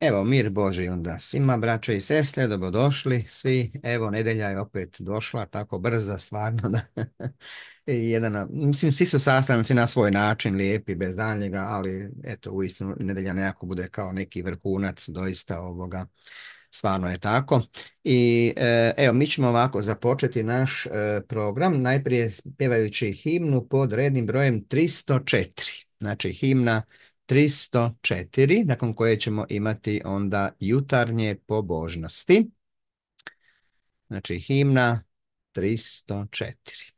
Evo, mir Boži onda svima, braće i sestre, dobrodošli svi. Evo, nedelja je opet došla tako brza, stvarno. Da. Jedan, mislim, svi su sastanci na svoj način, lijepi, bez daljega, ali eto, uistinu nedelja nekako bude kao neki vrhunac doista ovoga. Stvarno je tako. I e, evo, mi ćemo ovako započeti naš e, program, najprije pjevajući himnu pod rednim brojem 304. Znači, himna 304, nakon koje ćemo imati onda jutarnje pobožnosti. Znači himna 304.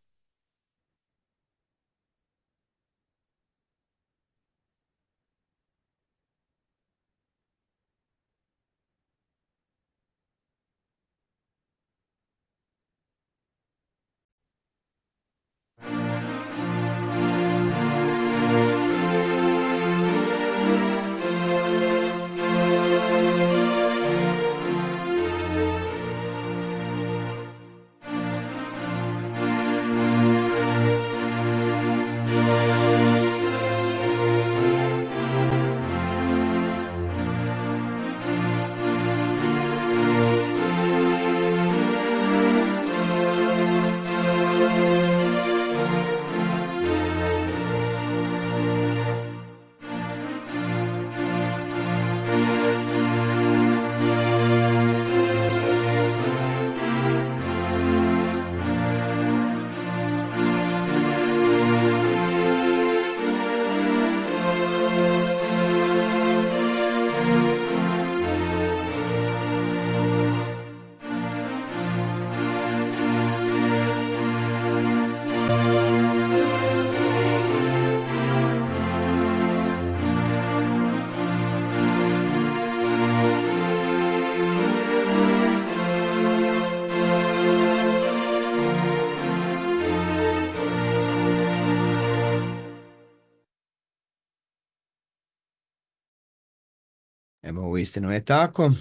uistinu je tako,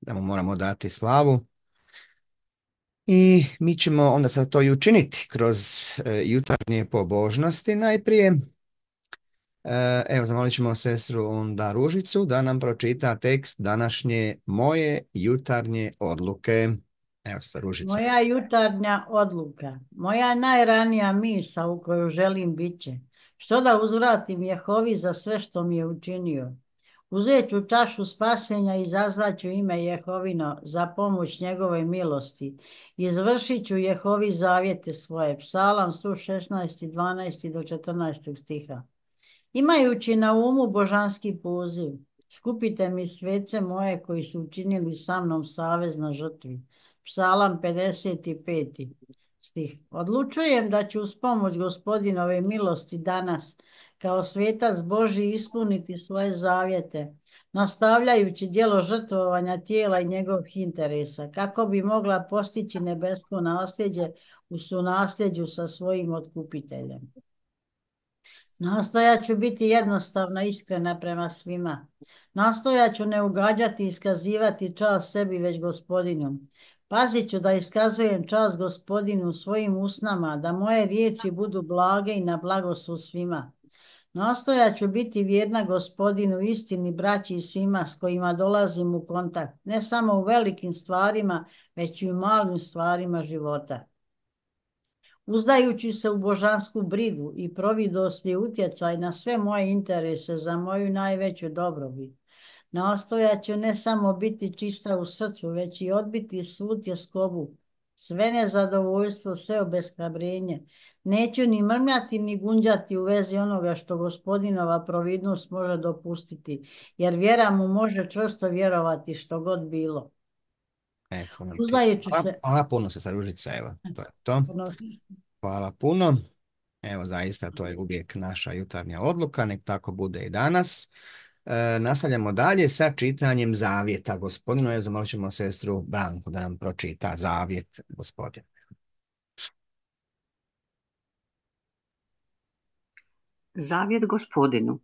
da mu moramo dati slavu. I mi ćemo onda sad to i učiniti kroz e, jutarnje pobožnosti najprije. E, evo, zamolit ćemo sestru onda Ružicu da nam pročita tekst današnje moje jutarnje odluke. Evo, sa Ružica. Moja jutarnja odluka, moja najranija misa u koju želim će. što da uzvratim Jehovi za sve što mi je učinio, Uzet ću čašu spasenja i ću ime Jehovino za pomoć njegove milosti. Izvršit ću Jehovi zavjete svoje. Psalam 116. 12. do 14. stiha. Imajući na umu božanski poziv, skupite mi svece moje koji su učinili sa mnom savez na žrtvi. Psalam 55. stih. Odlučujem da ću uz pomoć gospodinove milosti danas kao svetac Boži ispuniti svoje zavjete, nastavljajući djelo žrtvovanja tijela i njegovih interesa, kako bi mogla postići nebesko nasljeđe u sunasljeđu sa svojim otkupiteljem. Nastojat ću biti jednostavna, iskrena prema svima. Nastojat ću ne ugađati i iskazivati čas sebi već gospodinu. Pazit ću da iskazujem čas gospodinu svojim usnama, da moje riječi budu blage i na blagosu svima. Nastoja ću biti vjerna gospodinu istini braći i svima s kojima dolazim u kontakt, ne samo u velikim stvarima, već i u malim stvarima života. Uzdajući se u božansku brigu i providosti utjecaj na sve moje interese za moju najveću dobrobit, nastoja ću ne samo biti čista u srcu, već i odbiti svu tjeskobu, sve nezadovoljstvo, sve obeshrabrenje, Neću ni mrmljati ni gunđati u vezi onoga što gospodinova providnost može dopustiti, jer vjera mu može čvrsto vjerovati što god bilo. Ono hvala, puno, se Saružica, evo, to je to. Hvala puno. Evo, zaista, to je uvijek naša jutarnja odluka, nek tako bude i danas. E, nastavljamo dalje sa čitanjem zavjeta gospodinu. Evo, zamolit ćemo sestru Branku da nam pročita zavjet gospodinu. Zavjet gospodinu.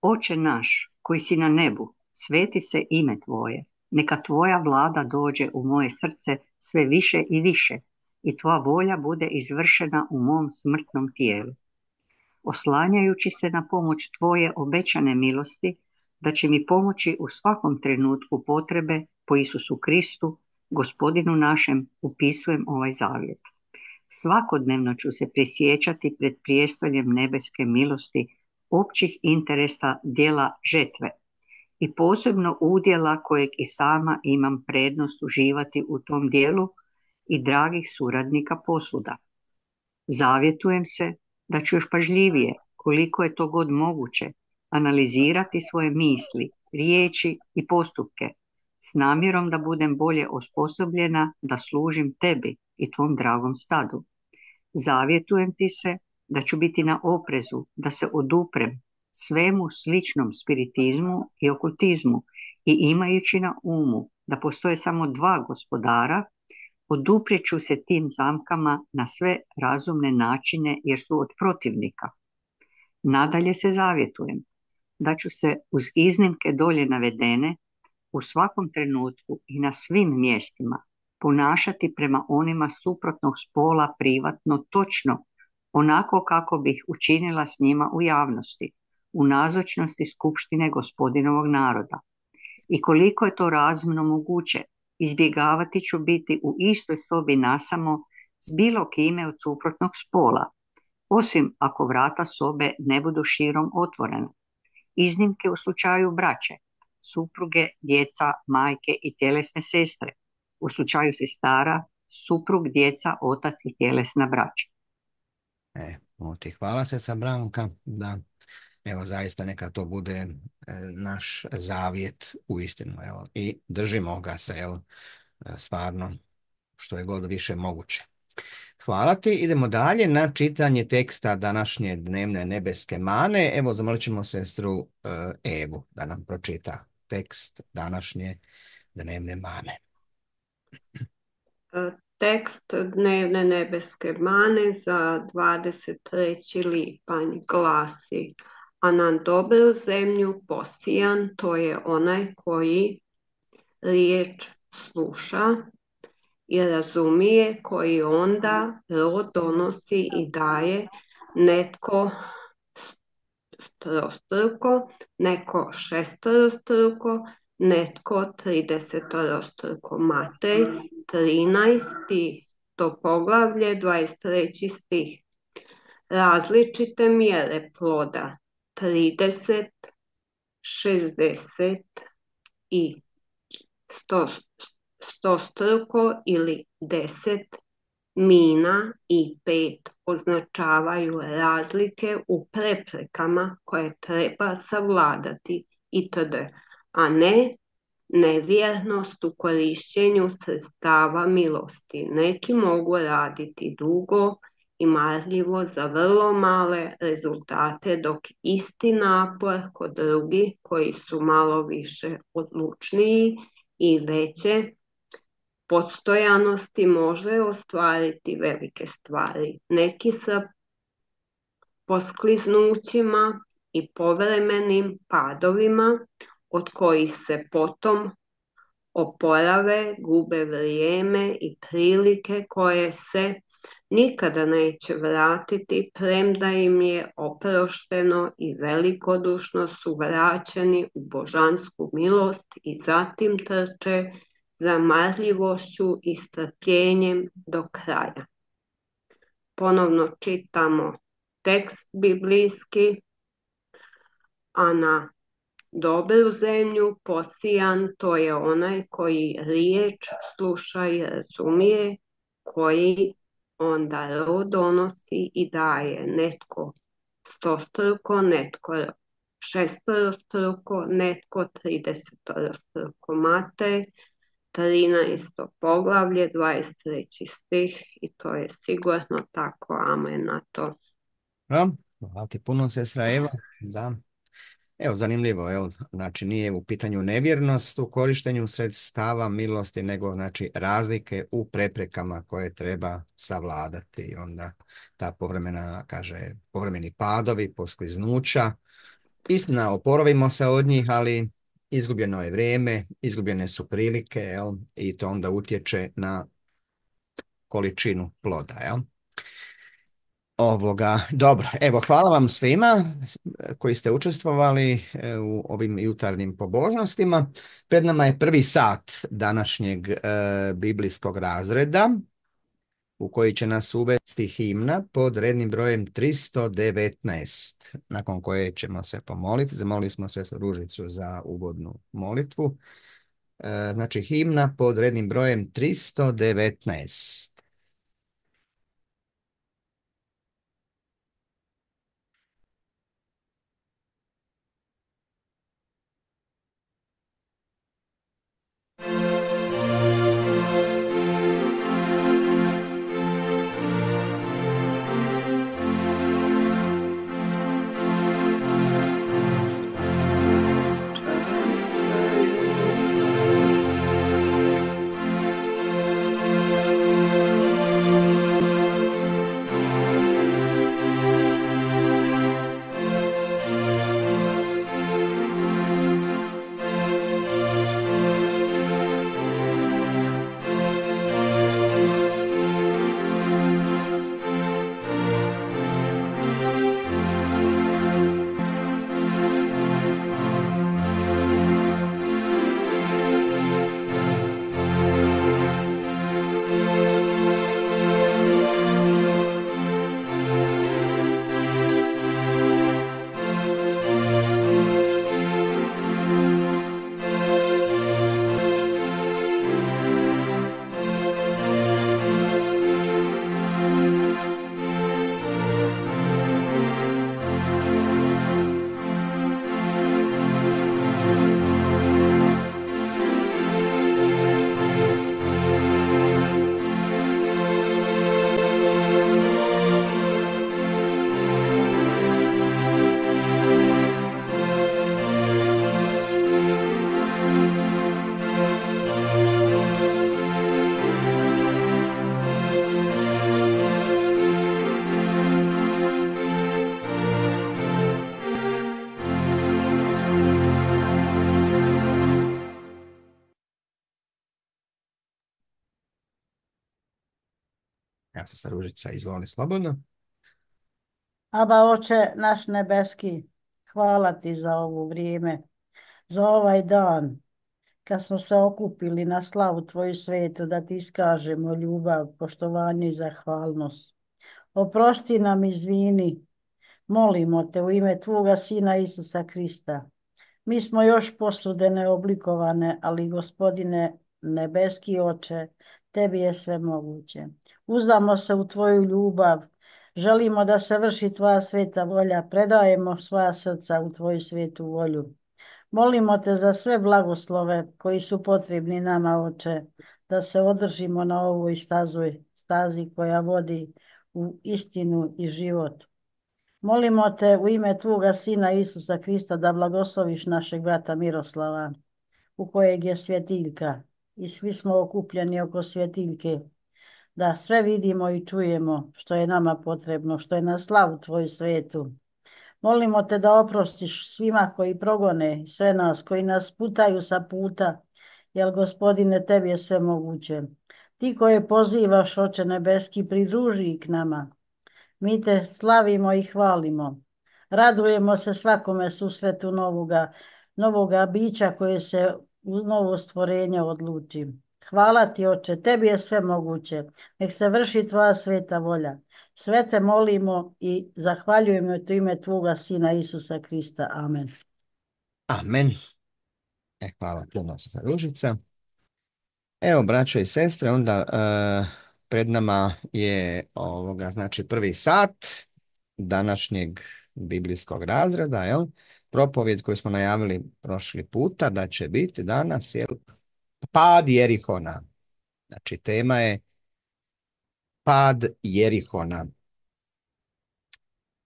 Oče naš, koji si na nebu, sveti se ime tvoje. Neka tvoja vlada dođe u moje srce sve više i više i tvoja volja bude izvršena u mom smrtnom tijelu. Oslanjajući se na pomoć tvoje obećane milosti, da će mi pomoći u svakom trenutku potrebe po Isusu Kristu, gospodinu našem, upisujem ovaj zavjet svakodnevno ću se prisjećati pred prijestoljem nebeske milosti općih interesa dijela žetve i posebno udjela kojeg i sama imam prednost uživati u tom dijelu i dragih suradnika posuda. Zavjetujem se da ću još pažljivije, koliko je to god moguće, analizirati svoje misli, riječi i postupke s namjerom da budem bolje osposobljena da služim tebi, i tvom dragom stadu. Zavjetujem ti se da ću biti na oprezu, da se oduprem svemu sličnom spiritizmu i okultizmu i imajući na umu da postoje samo dva gospodara, oduprijeću se tim zamkama na sve razumne načine jer su od protivnika. Nadalje se zavjetujem da ću se uz iznimke dolje navedene u svakom trenutku i na svim mjestima ponašati prema onima suprotnog spola privatno točno, onako kako bih učinila s njima u javnosti, u nazočnosti Skupštine gospodinovog naroda. I koliko je to razumno moguće, izbjegavati ću biti u istoj sobi nasamo s bilo kime od suprotnog spola, osim ako vrata sobe ne budu širom otvorena. Iznimke u slučaju braće, supruge, djeca, majke i tjelesne sestre – u slučaju stara, suprug, djeca, otac i tjelesna braća. E, hvala se sa Branka, da evo zaista neka to bude e, naš zavjet u istinu, jel? i držimo ga se, jel? E, stvarno, što je god više moguće. Hvala ti. Idemo dalje na čitanje teksta današnje dnevne nebeske mane. Evo, zamolit ćemo sestru e, Evu da nam pročita tekst današnje dnevne mane. E, tekst Dnevne nebeske mane za 23. lipanj glasi A na dobru zemlju posijan to je onaj koji riječ sluša i razumije koji onda rod donosi i daje netko strostruko, neko šestrostruko, netko 30. Matej, 13. to poglavlje, 23. stih. Različite mjere ploda 30, 60 i 100, 100 ili 10 mina i 5 označavaju razlike u preprekama koje treba savladati itd a ne nevjernost u korišćenju sredstava milosti. Neki mogu raditi dugo i marljivo za vrlo male rezultate, dok isti napor kod drugih koji su malo više odlučniji i veće podstojanosti može ostvariti velike stvari. Neki sa poskliznućima i povremenim padovima od kojih se potom oporave, gube vrijeme i prilike koje se nikada neće vratiti, premda im je oprošteno i velikodušno su vraćeni u božansku milost i zatim trče za marljivošću i strpljenjem do kraja. Ponovno čitamo tekst biblijski, a na dobru zemlju, posijan, to je onaj koji riječ sluša i razumije, koji onda rod donosi i daje netko stostruko, netko šestorostruko, netko tridesetorostruko mate, 13. poglavlje, 23. stih i to je sigurno tako, amen na to. Hvala ti puno, sestra Eva. Da. Evo, zanimljivo, jel? Znači, nije u pitanju nevjernost u korištenju sredstava milosti, nego znači razlike u preprekama koje treba savladati. Onda ta povremena, kaže, povremeni padovi, poskliznuća. Istina, oporovimo se od njih, ali izgubljeno je vrijeme, izgubljene su prilike, jel? I to onda utječe na količinu ploda, jel? Ovoga. Dobro, evo hvala vam svima koji ste učestvovali e, u ovim jutarnjim pobožnostima. Pred nama je prvi sat današnjeg e, biblijskog razreda u koji će nas uvesti himna pod rednim brojem 319, nakon koje ćemo se pomoliti. Zamolili smo se Ružicu za ugodnu molitvu. E, znači himna pod rednim brojem 319. Ružica, izvoli slobodno. Aba oče naš nebeski, hvala ti za ovo vrijeme, za ovaj dan, kad smo se okupili na slavu tvoju svetu, da ti iskažemo ljubav, poštovanje i zahvalnost. Oprosti nam izvini, molimo te u ime Tvoga Sina Isusa Krista. Mi smo još posude neoblikovane, ali gospodine nebeski oče, tebi je sve moguće uzdamo se u Tvoju ljubav, želimo da se vrši Tvoja sveta volja, predajemo svoja srca u Tvoju svetu volju. Molimo te za sve blagoslove koji su potrebni nama, oče, da se održimo na ovoj stazi, stazi koja vodi u istinu i život. Molimo te u ime Tvoga Sina Isusa Krista da blagosloviš našeg brata Miroslava, u kojeg je svjetiljka i svi smo okupljeni oko svjetiljke da sve vidimo i čujemo što je nama potrebno, što je na slavu Tvoju svetu. Molimo te da oprostiš svima koji progone sve nas, koji nas putaju sa puta, jer gospodine tebi je sve moguće. Ti koje pozivaš, oče nebeski, pridruži k nama. Mi te slavimo i hvalimo. Radujemo se svakome susretu novoga, novoga bića koje se u novo stvorenje odluči. Hvala ti, oče, tebi je sve moguće. Nek se vrši tvoja sveta volja. Sve te molimo i zahvaljujemo tu ime Tvoga Sina Isusa Krista. Amen. Amen. E, hvala ti, za ružica. Evo, braćo i sestre, onda e, pred nama je ovoga, znači prvi sat današnjeg biblijskog razreda, jel? Propovjed koju smo najavili prošli puta da će biti danas, jel? pad Jerihona. Znači, tema je pad Jerihona.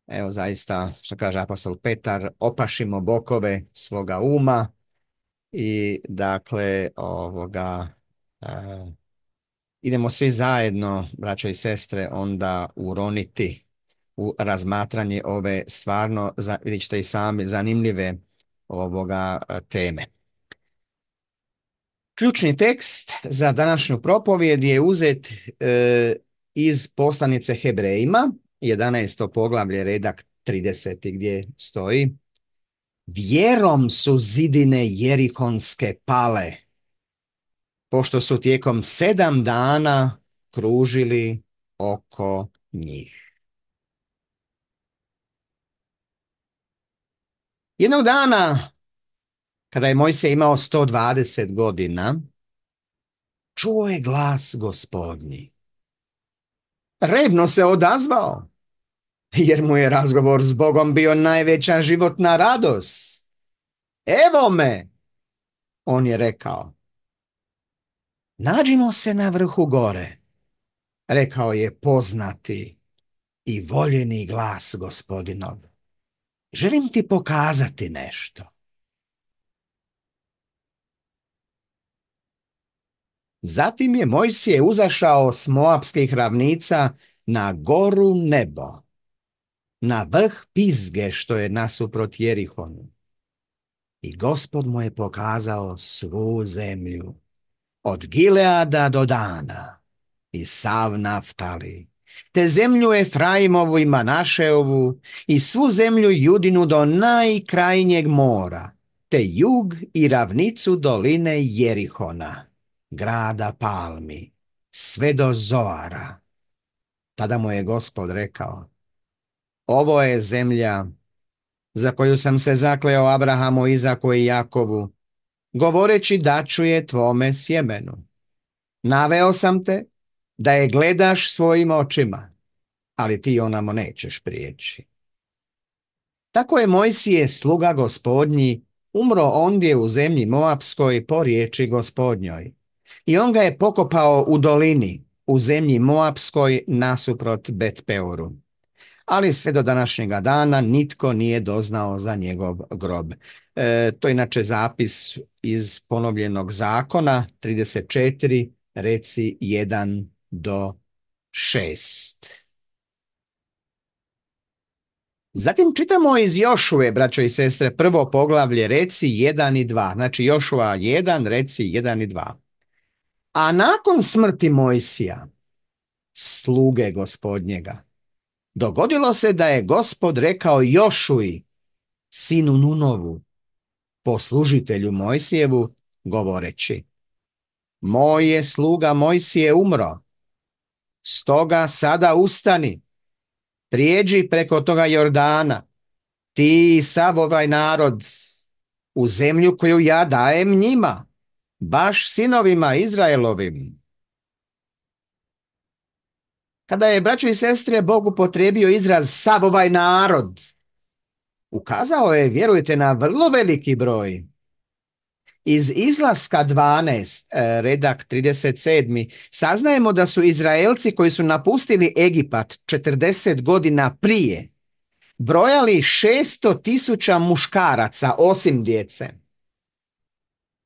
Evo zaista, što kaže apostol Petar, opašimo bokove svoga uma i dakle, ovoga, e, idemo svi zajedno, braćo i sestre, onda uroniti u razmatranje ove stvarno, vidjet ćete i sami, zanimljive ovoga e, teme. Ključni tekst za današnju propovijed je uzet e, iz poslanice Hebrejima, 11. poglavlje redak 30. gdje stoji Vjerom su zidine jerihonske pale, pošto su tijekom sedam dana kružili oko njih. Jednog dana kada je Mojse imao 120 godina, čuo je glas gospodnji. Revno se odazvao, jer mu je razgovor s Bogom bio najveća životna radost. Evo me, on je rekao. Nađimo se na vrhu gore, rekao je poznati i voljeni glas gospodinov. Želim ti pokazati nešto. Zatim je Mojsije uzašao s Moabskih ravnica na goru nebo, na vrh Pizge što je nasuprot Jerihonu. I gospod mu je pokazao svu zemlju, od Gileada do Dana i sav naftali, te zemlju Efraimovu i Manaševu, i svu zemlju Judinu do najkrajnjeg mora, te jug i ravnicu doline Jerihona grada Palmi, sve do Zoara. Tada mu je gospod rekao, ovo je zemlja za koju sam se zakleo Abrahamu, Izaku i Jakovu, govoreći da ću je tvome sjemenu. Naveo sam te da je gledaš svojim očima, ali ti onamo nećeš prijeći. Tako je Mojsije sluga gospodnji umro ondje u zemlji Moapskoj po riječi gospodnjoj. I on ga je pokopao u dolini, u zemlji Moapskoj nasuprot Betpeoru. Ali sve do današnjega dana nitko nije doznao za njegov grob. E, to je inače zapis iz ponovljenog zakona 34, reci 1 do 6. Zatim čitamo iz Jošuje, braćo i sestre, prvo poglavlje Reci 1 i 2. Znači Jošua 1, Reci 1 i 2. A nakon smrti Mojsija, sluge gospodnjega, dogodilo se da je gospod rekao Jošuji, sinu Nunovu, poslužitelju Mojsijevu, govoreći Moj je sluga Mojsije umro, stoga sada ustani, prijeđi preko toga Jordana, ti i sav ovaj narod, u zemlju koju ja dajem njima, baš sinovima Izraelovim. Kada je braćo i sestre Bogu upotrijebio izraz sav ovaj narod, ukazao je, vjerujte, na vrlo veliki broj. Iz izlaska 12, e, redak 37, saznajemo da su Izraelci koji su napustili Egipat 40 godina prije brojali 600 tisuća muškaraca osim djece.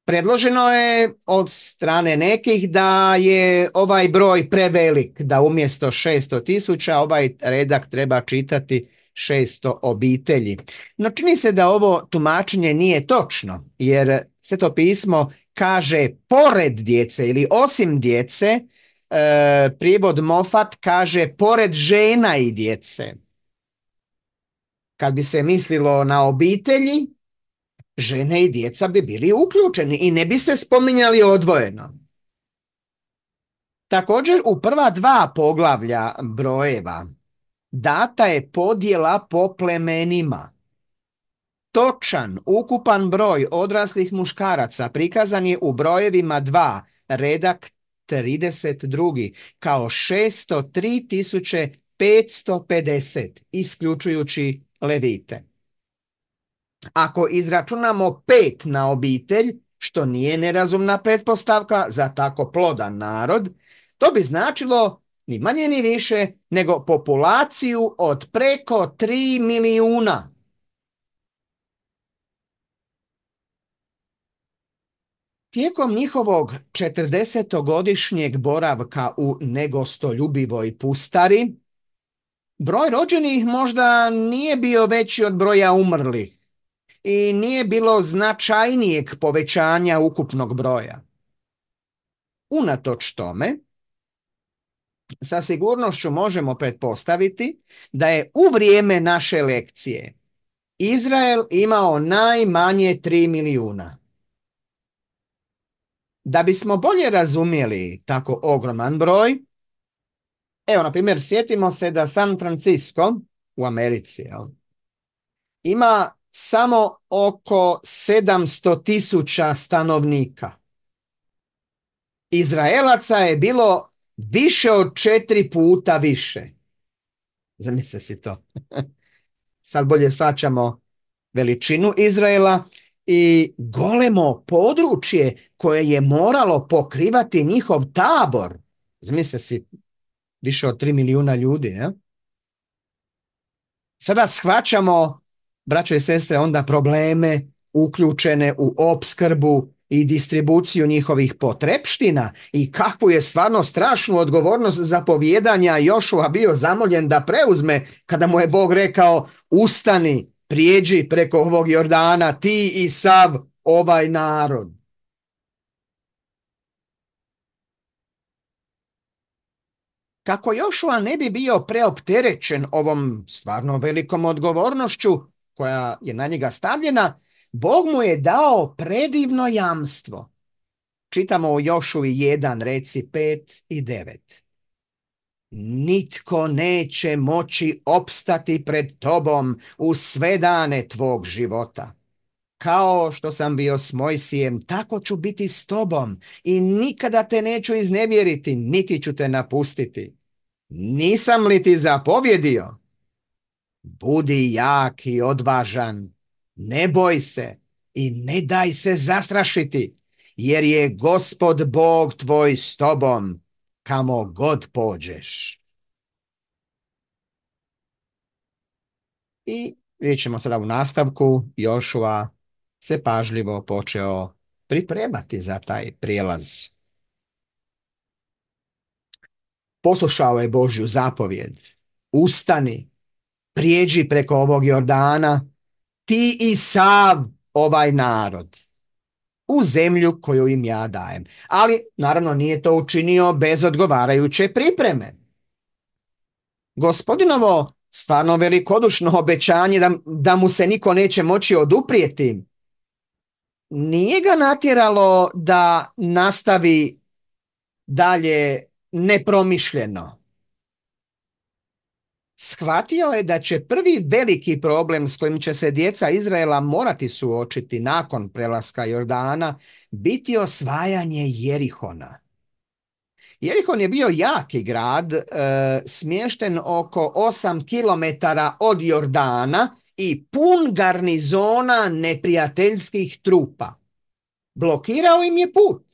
Predloženo je od strane nekih da je ovaj broj prevelik, da umjesto 600 tisuća ovaj redak treba čitati 600 obitelji. No čini se da ovo tumačenje nije točno, jer sve to pismo kaže pored djece ili osim djece, e, prijevod Mofat kaže pored žena i djece. Kad bi se mislilo na obitelji, žene i djeca bi bili uključeni i ne bi se spominjali odvojeno. Također u prva dva poglavlja brojeva data je podjela po plemenima. Točan, ukupan broj odraslih muškaraca prikazan je u brojevima 2, redak 32, kao 603.550, isključujući levite. Ako izračunamo pet na obitelj, što nije nerazumna pretpostavka za tako plodan narod, to bi značilo ni manje ni više nego populaciju od preko 3 milijuna. Tijekom njihovog 40-godišnjeg boravka u negostoljubivoj pustari, broj rođenih možda nije bio veći od broja umrlih i nije bilo značajnijeg povećanja ukupnog broja. Unatoč tome, sa sigurnošću možemo pretpostaviti da je u vrijeme naše lekcije Izrael imao najmanje 3 milijuna. Da bismo bolje razumjeli tako ogroman broj, evo, na primjer, sjetimo se da San Francisco u Americi ima samo oko 700 tisuća stanovnika. Izraelaca je bilo više od četiri puta više. Zamisli si to. Sad bolje shvaćamo veličinu Izraela i golemo područje koje je moralo pokrivati njihov tabor. Zamislite si više od tri milijuna ljudi. Sada shvaćamo Braće i sestre onda probleme uključene u opskrbu i distribuciju njihovih potrepština i kakvu je stvarno strašnu odgovornost povjedanja Jošua bio zamoljen da preuzme kada mu je Bog rekao ustani, prijeđi preko ovog Jordana ti i sav ovaj narod. Kako Jošua ne bi bio preopterećen ovom stvarno velikom odgovornošću, koja je na njega stavljena, Bog mu je dao predivno jamstvo. Čitamo o Jošuvi 1, reci 5 i 9. Nitko neće moći opstati pred tobom u sve dane tvog života. Kao što sam bio s Mojsijem, tako ću biti s tobom i nikada te neću iznevjeriti, niti ću te napustiti. Nisam li ti zapovjedio? Budi jak i odvažan, ne boj se i ne daj se zastrašiti, jer je gospod Bog tvoj s tobom, kamo god pođeš. I vidjet ćemo sada u nastavku, Jošua se pažljivo počeo pripremati za taj prijelaz. Poslušao je Božju zapovjed, ustani prijeđi preko ovog Jordana, ti i sav ovaj narod u zemlju koju im ja dajem. Ali, naravno, nije to učinio bez odgovarajuće pripreme. Gospodinovo stvarno velikodušno obećanje da, da mu se niko neće moći oduprijeti, nije ga natjeralo da nastavi dalje nepromišljeno shvatio je da će prvi veliki problem s kojim će se djeca Izraela morati suočiti nakon prelaska Jordana biti osvajanje Jerihona. Jerihon je bio jaki grad, e, smješten oko 8 km od Jordana i pun garnizona neprijateljskih trupa. Blokirao im je put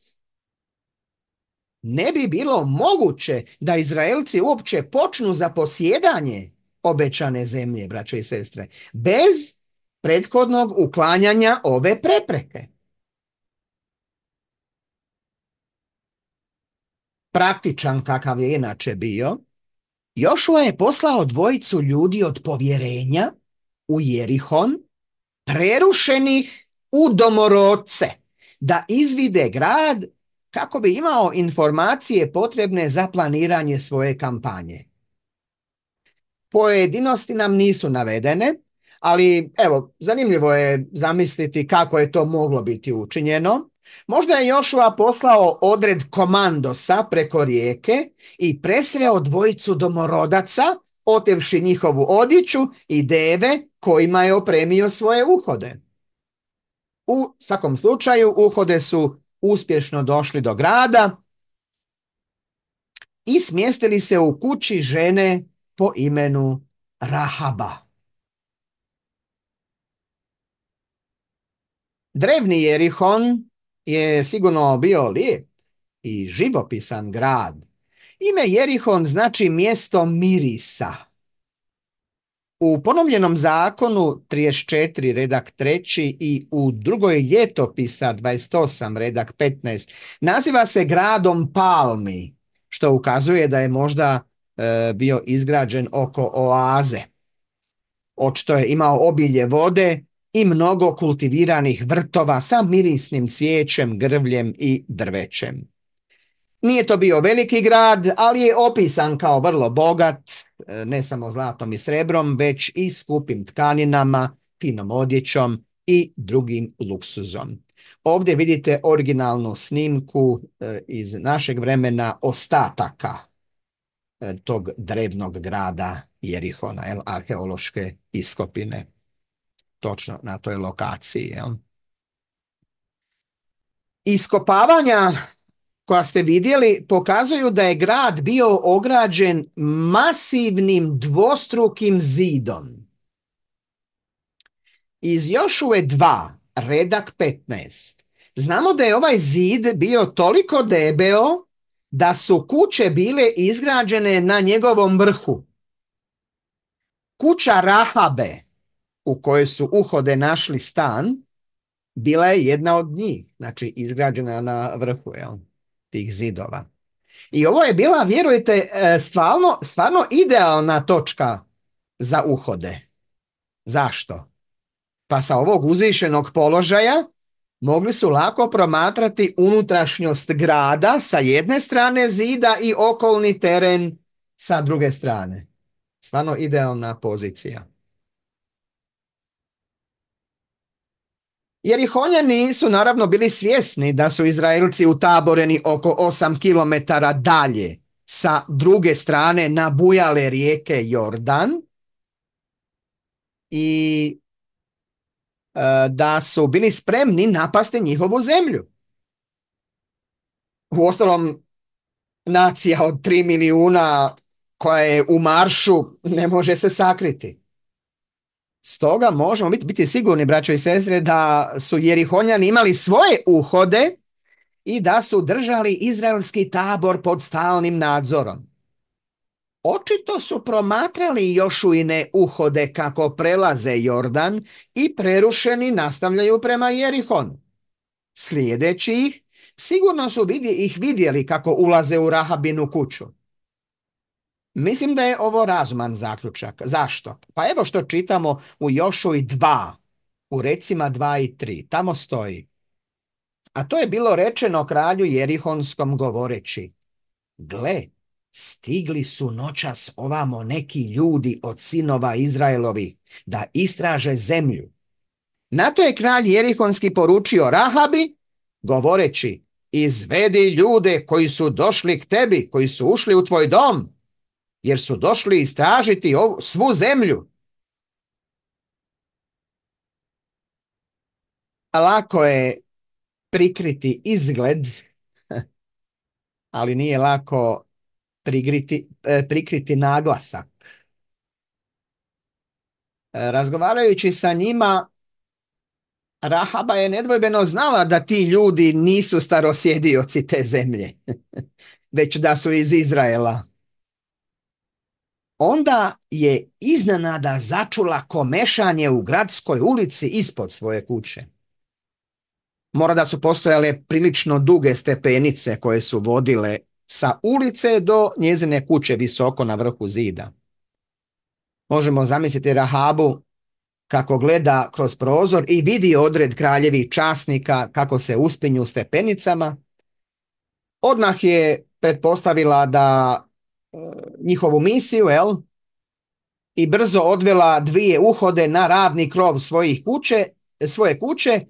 ne bi bilo moguće da Izraelci uopće počnu za posjedanje obećane zemlje, braće i sestre, bez prethodnog uklanjanja ove prepreke. Praktičan kakav je inače bio, Jošua je poslao dvojicu ljudi od povjerenja u Jerihon, prerušenih u domoroce, da izvide grad kako bi imao informacije potrebne za planiranje svoje kampanje. Pojedinosti nam nisu navedene, ali evo, zanimljivo je zamisliti kako je to moglo biti učinjeno. Možda je Jošua poslao odred komandosa preko rijeke i presreo dvojicu domorodaca, otevši njihovu odjeću i deve kojima je opremio svoje uhode. U svakom slučaju uhode su uspješno došli do grada i smjestili se u kući žene po imenu Rahaba. Drevni Jerihon je sigurno bio lijep i živopisan grad. Ime Jerihon znači mjesto mirisa. U ponovljenom zakonu 34 redak 3 i u drugoj ljetopisa 28 redak 15 naziva se gradom Palmi, što ukazuje da je možda e, bio izgrađen oko oaze. Očito je imao obilje vode i mnogo kultiviranih vrtova sa mirisnim cvijećem, grvljem i drvećem. Nije to bio veliki grad, ali je opisan kao vrlo bogat, E, ne samo zlatom i srebrom, već i skupim tkaninama, pinom odjećom i drugim luksuzom. Ovdje vidite originalnu snimku e, iz našeg vremena ostataka e, tog drevnog grada Jerihona, jel, arheološke iskopine. Točno na toj lokaciji. Jel. Iskopavanja koja ste vidjeli pokazuju da je grad bio ograđen masivnim dvostrukim zidom. Iz Jošue 2, redak 15. Znamo da je ovaj zid bio toliko debeo da su kuće bile izgrađene na njegovom vrhu. Kuća Rahabe, u kojoj su uhode našli stan, bila je jedna od njih, znači izgrađena na vrhu. Jel? tih zidova. I ovo je bila, vjerujte, e, stvarno, stvarno idealna točka za uhode. Zašto? Pa sa ovog uzvišenog položaja mogli su lako promatrati unutrašnjost grada sa jedne strane zida i okolni teren sa druge strane. Stvarno idealna pozicija. jer ih oni nisu naravno bili svjesni da su Izraelci utaboreni oko 8 km dalje sa druge strane nabujale rijeke Jordan i e, da su bili spremni napasti njihovu zemlju. U ostalom, nacija od 3 milijuna koja je u maršu ne može se sakriti. Stoga možemo biti, biti sigurni, braćo i sestre, da su Jerihonjani imali svoje uhode i da su držali izraelski tabor pod stalnim nadzorom. Očito su promatrali Jošuine uhode kako prelaze Jordan i prerušeni nastavljaju prema Jerihonu. Slijedeći ih, sigurno su vidi, ih vidjeli kako ulaze u Rahabinu kuću. Mislim da je ovo razuman zaključak. Zašto? Pa evo što čitamo u Jošu i 2, u recima 2 i 3. Tamo stoji. A to je bilo rečeno kralju Jerihonskom govoreći. Gle, stigli su noćas ovamo neki ljudi od sinova Izraelovi da istraže zemlju. Na to je kralj Jerihonski poručio Rahabi govoreći izvedi ljude koji su došli k tebi, koji su ušli u tvoj dom jer su došli istražiti ovu, svu zemlju. Lako je prikriti izgled, ali nije lako e, prikriti naglasak. E, razgovarajući sa njima, Rahaba je nedvojbeno znala da ti ljudi nisu starosjedioci te zemlje, već da su iz Izraela. Onda je iznenada začula komešanje u gradskoj ulici ispod svoje kuće. Mora da su postojale prilično duge stepenice koje su vodile sa ulice do njezine kuće visoko na vrhu zida. Možemo zamisliti Rahabu kako gleda kroz prozor i vidi odred kraljevih časnika kako se uspinju stepenicama. Odmah je pretpostavila da njihovu misiju, jel? I brzo odvela dvije uhode na radni krov svojih kuće, svoje kuće,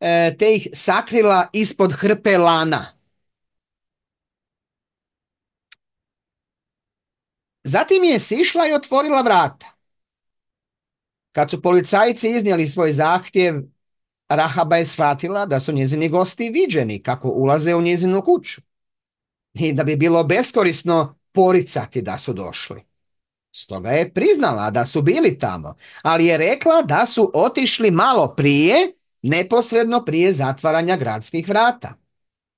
e, te ih sakrila ispod hrpe lana. Zatim je sišla i otvorila vrata. Kad su policajci iznijeli svoj zahtjev, Rahaba je shvatila da su njezini gosti viđeni kako ulaze u njezinu kuću. I da bi bilo beskorisno poricati da su došli. Stoga je priznala da su bili tamo, ali je rekla da su otišli malo prije, neposredno prije zatvaranja gradskih vrata.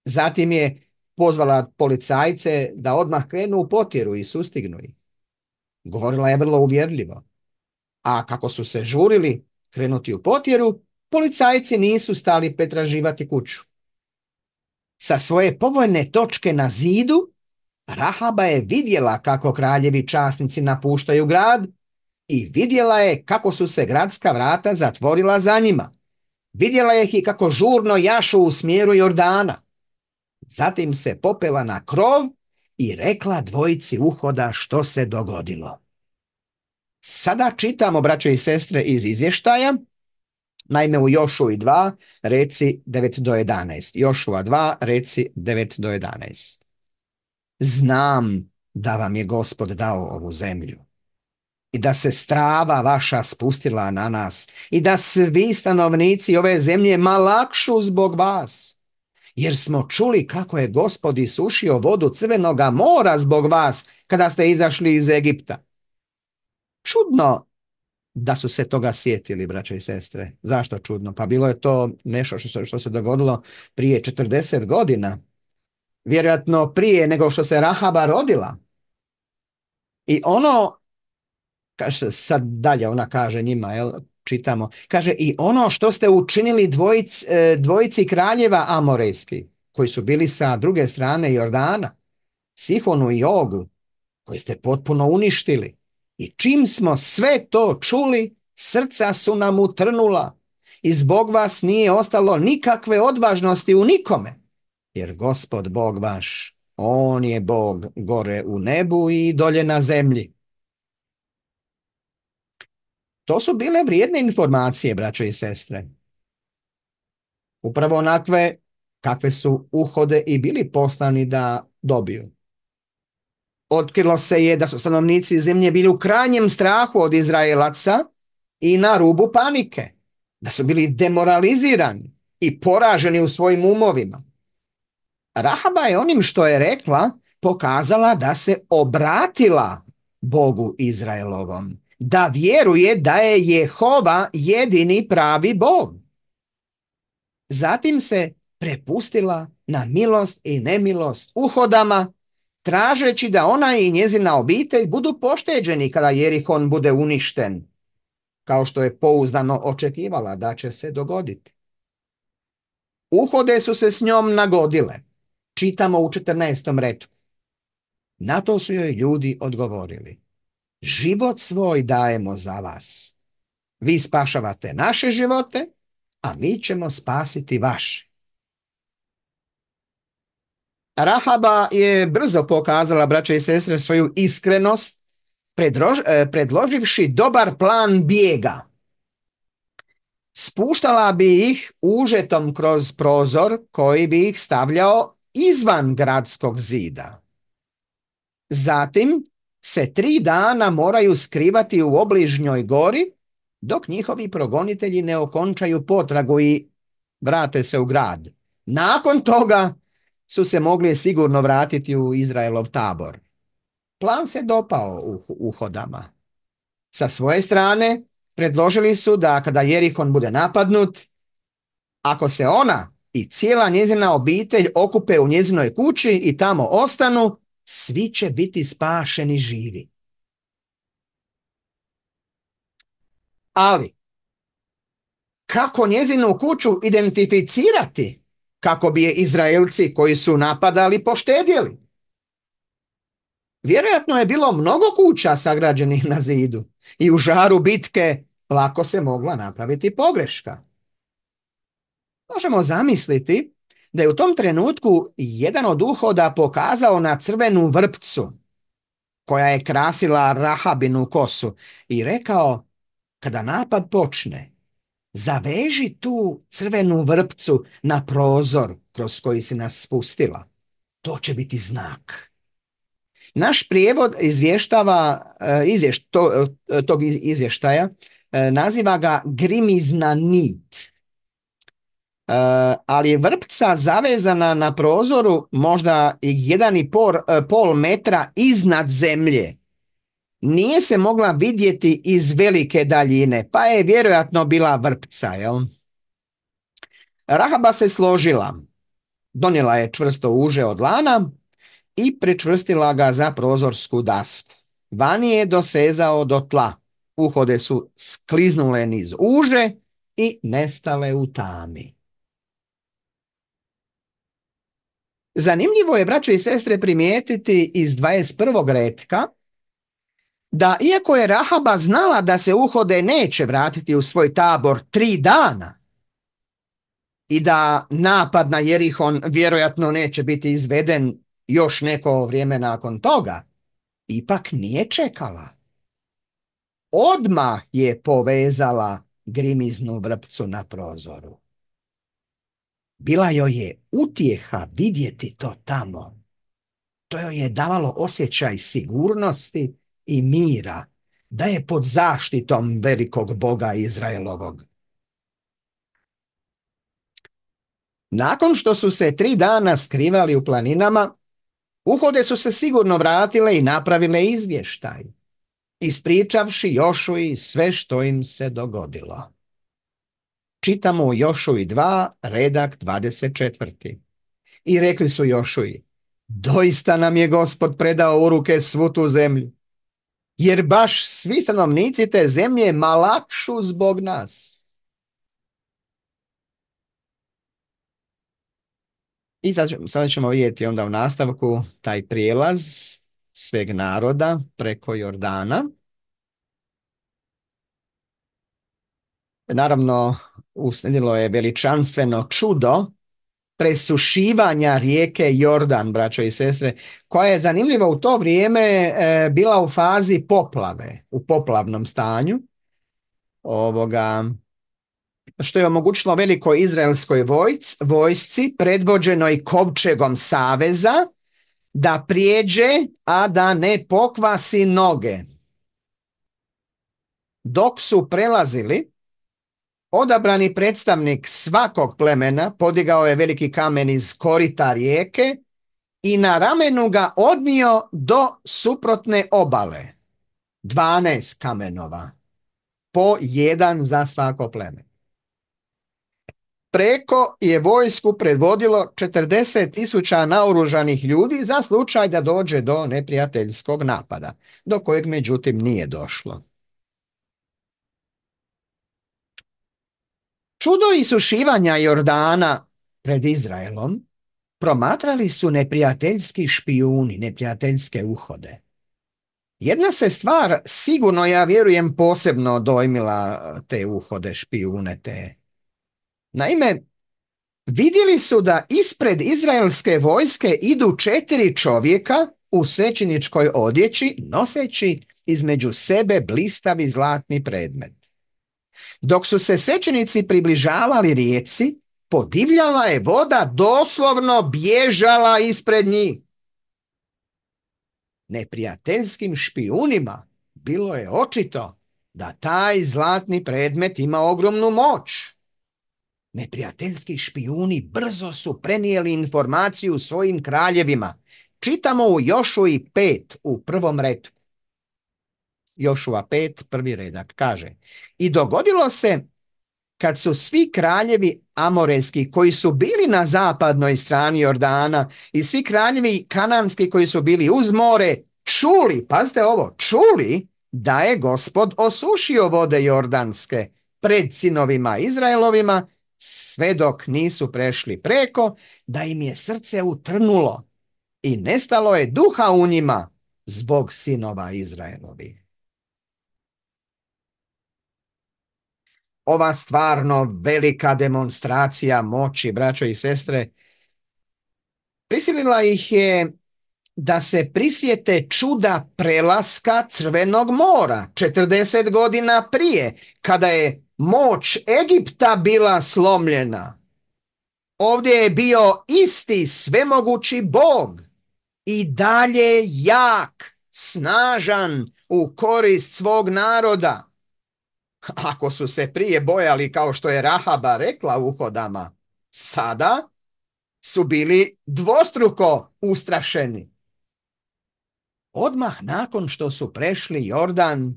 Zatim je pozvala policajce da odmah krenu u potjeru i sustignu ih. Govorila je vrlo uvjerljivo. A kako su se žurili krenuti u potjeru, policajci nisu stali petraživati kuću. Sa svoje povoljne točke na zidu Rahaba je vidjela kako kraljevi časnici napuštaju grad i vidjela je kako su se gradska vrata zatvorila za njima. Vidjela je ih i kako žurno jašu u smjeru Jordana. Zatim se popela na krov i rekla dvojici uhoda što se dogodilo. Sada čitamo, braće i sestre, iz izvještaja, naime u Jošu i 2, reci 9 do 11. Jošua 2, reci 9 do 11 znam da vam je gospod dao ovu zemlju i da se strava vaša spustila na nas i da svi stanovnici ove zemlje malakšu zbog vas. Jer smo čuli kako je gospod isušio vodu crvenoga mora zbog vas kada ste izašli iz Egipta. Čudno da su se toga sjetili, braće i sestre. Zašto čudno? Pa bilo je to nešto što se, što se dogodilo prije 40 godina vjerojatno prije nego što se Rahaba rodila. I ono, kaže, sad dalje ona kaže njima, jel, čitamo, kaže i ono što ste učinili dvojic, e, dvojici kraljeva Amorejski, koji su bili sa druge strane Jordana, Sihonu i Oglu, koji ste potpuno uništili. I čim smo sve to čuli, srca su nam utrnula i zbog vas nije ostalo nikakve odvažnosti u nikome jer gospod Bog vaš, On je Bog gore u nebu i dolje na zemlji. To su bile vrijedne informacije, braćo i sestre. Upravo onakve kakve su uhode i bili poslani da dobiju. Otkrilo se je da su stanovnici zemlje bili u krajnjem strahu od Izraelaca i na rubu panike, da su bili demoralizirani i poraženi u svojim umovima. Rahaba je onim što je rekla pokazala da se obratila Bogu Izraelovom, da vjeruje da je Jehova jedini pravi Bog. Zatim se prepustila na milost i nemilost uhodama, tražeći da ona i njezina obitelj budu pošteđeni kada Jerihon bude uništen, kao što je pouzdano očekivala da će se dogoditi. Uhode su se s njom nagodile čitamo u 14. redu. Na to su joj ljudi odgovorili. Život svoj dajemo za vas. Vi spašavate naše živote, a mi ćemo spasiti vaše. Rahaba je brzo pokazala, braće i sestre, svoju iskrenost, e, predloživši dobar plan bijega. Spuštala bi ih užetom kroz prozor koji bi ih stavljao izvan gradskog zida. Zatim se tri dana moraju skrivati u obližnjoj gori dok njihovi progonitelji ne okončaju potragu i vrate se u grad. Nakon toga su se mogli sigurno vratiti u Izraelov tabor. Plan se dopao u uhodama. Sa svoje strane predložili su da kada Jerihon bude napadnut, ako se ona i cijela njezina obitelj okupe u njezinoj kući i tamo ostanu, svi će biti spašeni živi. Ali, kako njezinu kuću identificirati kako bi je Izraelci koji su napadali poštedjeli? Vjerojatno je bilo mnogo kuća sagrađenih na zidu i u žaru bitke lako se mogla napraviti pogreška. Možemo zamisliti da je u tom trenutku jedan od uhoda pokazao na crvenu vrpcu koja je krasila Rahabinu kosu i rekao kada napad počne zaveži tu crvenu vrpcu na prozor kroz koji si nas spustila. To će biti znak. Naš prijevod izvještava, eh, to, eh, tog izvještaja eh, naziva ga grimizna nit Eh, ali je vrpca zavezana na prozoru možda jedan i pol, eh, pol metra iznad zemlje. Nije se mogla vidjeti iz velike daljine, pa je vjerojatno bila vrpca. Jel? Rahaba se složila. Donijela je čvrsto uže od lana i prečvrstila ga za prozorsku dasku. Vani je dosezao do tla. Uhode su skliznule niz uže i nestale u tami. Zanimljivo je, braćo i sestre, primijetiti iz 21. retka da iako je Rahaba znala da se uhode neće vratiti u svoj tabor tri dana i da napad na Jerihon vjerojatno neće biti izveden još neko vrijeme nakon toga, ipak nije čekala. Odmah je povezala grimiznu vrpcu na prozoru. Bila joj je utjeha vidjeti to tamo. To joj je davalo osjećaj sigurnosti i mira, da je pod zaštitom velikog boga Izraelovog. Nakon što su se tri dana skrivali u planinama, uhode su se sigurno vratile i napravile izvještaj, ispričavši Jošu i sve što im se dogodilo čitamo u Jošuji 2, redak 24. I rekli su Jošuji, doista nam je gospod predao u ruke svu tu zemlju, jer baš svi stanovnici te zemlje malakšu zbog nas. I sad ćemo vidjeti onda u nastavku taj prijelaz sveg naroda preko Jordana. Naravno, usnedilo je veličanstveno čudo presušivanja rijeke Jordan, braćo i sestre, koja je zanimljivo u to vrijeme e, bila u fazi poplave, u poplavnom stanju, ovoga, što je omogućilo velikoj izraelskoj vojc, vojsci, predvođenoj Kovčegom saveza, da prijeđe, a da ne pokvasi noge. Dok su prelazili, Odabrani predstavnik svakog plemena podigao je veliki kamen iz korita rijeke i na ramenu ga odnio do suprotne obale. 12 kamenova, po jedan za svako pleme. Preko je vojsku predvodilo 40 naoružanih ljudi za slučaj da dođe do neprijateljskog napada, do kojeg međutim nije došlo. Čudo isušivanja Jordana pred Izraelom promatrali su neprijateljski špijuni, neprijateljske uhode. Jedna se stvar sigurno, ja vjerujem, posebno dojmila te uhode, špijune te. Naime, vidjeli su da ispred izraelske vojske idu četiri čovjeka u svećiničkoj odjeći noseći između sebe blistavi zlatni predmet. Dok su se svećenici približavali rijeci, podivljala je voda doslovno bježala ispred njih. Neprijateljskim špijunima bilo je očito da taj zlatni predmet ima ogromnu moć. Neprijateljski špijuni brzo su prenijeli informaciju svojim kraljevima. Čitamo u Jošu i pet u prvom redu. Jošua 5, prvi redak, kaže I dogodilo se kad su svi kraljevi Amorejski koji su bili na zapadnoj strani Jordana i svi kraljevi Kananski koji su bili uz more čuli, pazite ovo, čuli da je gospod osušio vode Jordanske pred sinovima Izraelovima sve dok nisu prešli preko, da im je srce utrnulo i nestalo je duha u njima zbog sinova Izraelovih. ova stvarno velika demonstracija moći, braćo i sestre, prisilila ih je da se prisjete čuda prelaska Crvenog mora 40 godina prije, kada je moć Egipta bila slomljena. Ovdje je bio isti svemogući Bog i dalje jak, snažan u korist svog naroda. Ako su se prije bojali, kao što je Rahaba rekla uhodama, sada su bili dvostruko ustrašeni. Odmah nakon što su prešli Jordan,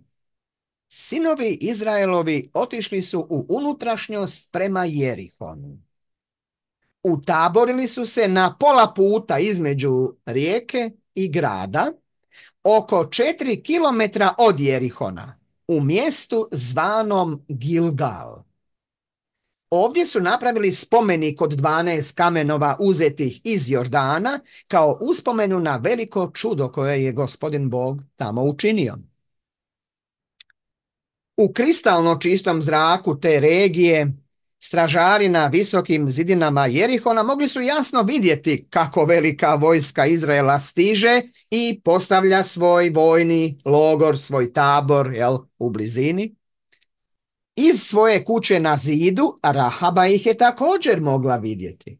sinovi Izraelovi otišli su u unutrašnjost prema Jerihonu. Utaborili su se na pola puta između rijeke i grada, oko četiri kilometra od Jerihona u mjestu zvanom Gilgal. Ovdje su napravili spomenik od 12 kamenova uzetih iz Jordana kao uspomenu na veliko čudo koje je gospodin Bog tamo učinio. U kristalno čistom zraku te regije stražari na visokim zidinama Jerihona mogli su jasno vidjeti kako velika vojska Izraela stiže i postavlja svoj vojni logor, svoj tabor jel, u blizini. Iz svoje kuće na zidu Rahaba ih je također mogla vidjeti.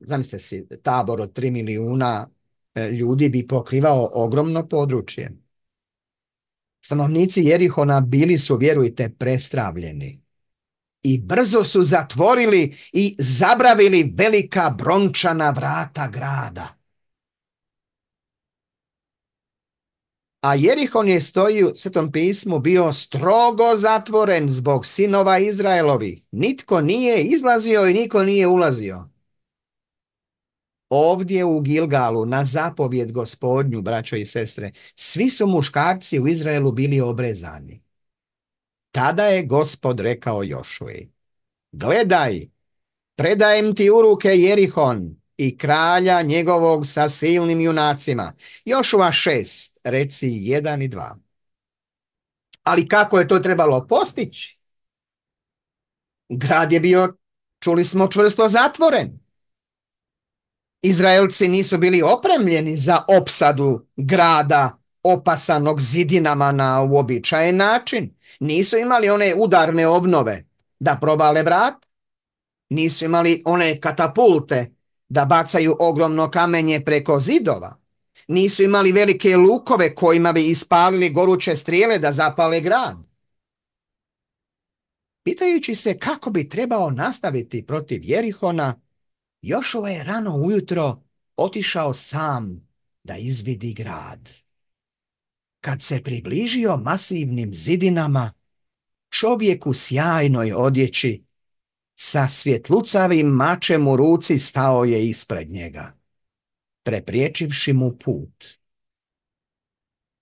Zamislite si, tabor od tri milijuna e, ljudi bi pokrivao ogromno područje. Stanovnici Jerihona bili su, vjerujte, prestravljeni i brzo su zatvorili i zabravili velika brončana vrata grada. A Jerihon je stoji u Svetom pismu bio strogo zatvoren zbog sinova Izraelovi. Nitko nije izlazio i niko nije ulazio. Ovdje u Gilgalu, na zapovjed gospodnju, braćo i sestre, svi su muškarci u Izraelu bili obrezani. Tada je gospod rekao Jošuji, gledaj, predajem ti u ruke Jerihon i kralja njegovog sa silnim junacima. Jošua šest, reci jedan i dva. Ali kako je to trebalo postići? Grad je bio, čuli smo, čvrsto zatvoren. Izraelci nisu bili opremljeni za opsadu grada opasanog zidinama na uobičajen način. Nisu imali one udarne obnove da probale vrat, nisu imali one katapulte da bacaju ogromno kamenje preko zidova, nisu imali velike lukove kojima bi ispalili goruće strijele da zapale grad. Pitajući se kako bi trebao nastaviti protiv Jerihona, Jošova je rano ujutro otišao sam da izvidi grad. Kad se približio masivnim zidinama, čovjek u sjajnoj odjeći, sa svjetlucavim mačem u ruci stao je ispred njega, prepriječivši mu put.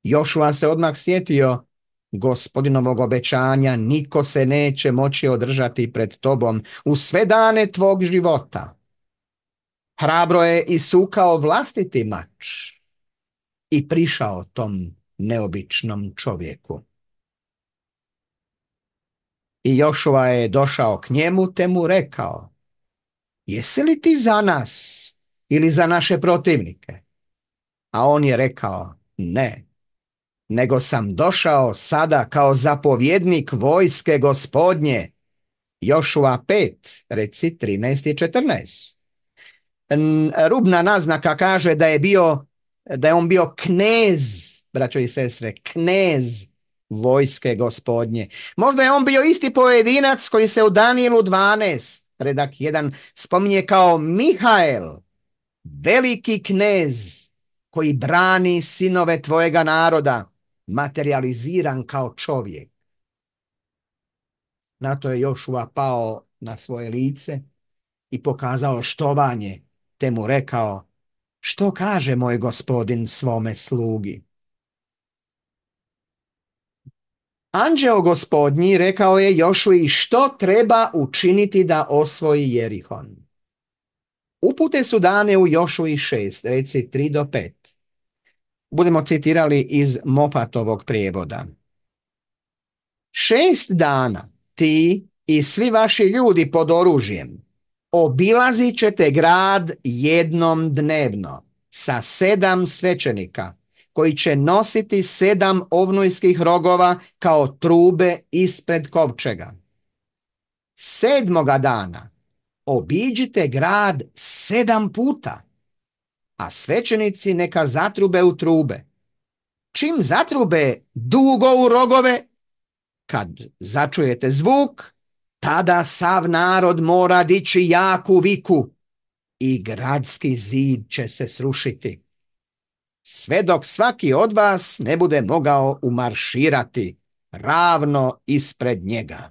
Jošua se odmah sjetio gospodinovog obećanja niko se neće moći održati pred tobom u sve dane tvog života. Hrabro je isukao vlastiti mač i prišao tom neobičnom čovjeku. I Jošova je došao k njemu te mu rekao, jesi li ti za nas ili za naše protivnike? A on je rekao, ne, nego sam došao sada kao zapovjednik vojske gospodnje. Jošua 5, reci 13 i 14. Rubna naznaka kaže da je bio da je on bio knez braćo i sestre, knez vojske gospodnje. Možda je on bio isti pojedinac koji se u Danijelu 12, predak 1, spominje kao Mihael, veliki knez koji brani sinove tvojega naroda, materializiran kao čovjek. Na to je Jošua pao na svoje lice i pokazao štovanje, te mu rekao, što kaže moj gospodin svome slugi? Anđeo gospodnji rekao je Jošui što treba učiniti da osvoji Jerihon. Upute su dane u Jošui 6, reci 3 do 5. Budemo citirali iz Mopatovog prijevoda. Šest dana ti i svi vaši ljudi pod oružjem obilazit ćete grad jednom dnevno sa sedam svećenika koji će nositi sedam ovnojskih rogova kao trube ispred kovčega. Sedmoga dana obiđite grad sedam puta, a svećenici neka zatrube u trube. Čim zatrube dugo u rogove, kad začujete zvuk, tada sav narod mora dići jaku viku i gradski zid će se srušiti sve dok svaki od vas ne bude mogao umarširati ravno ispred njega.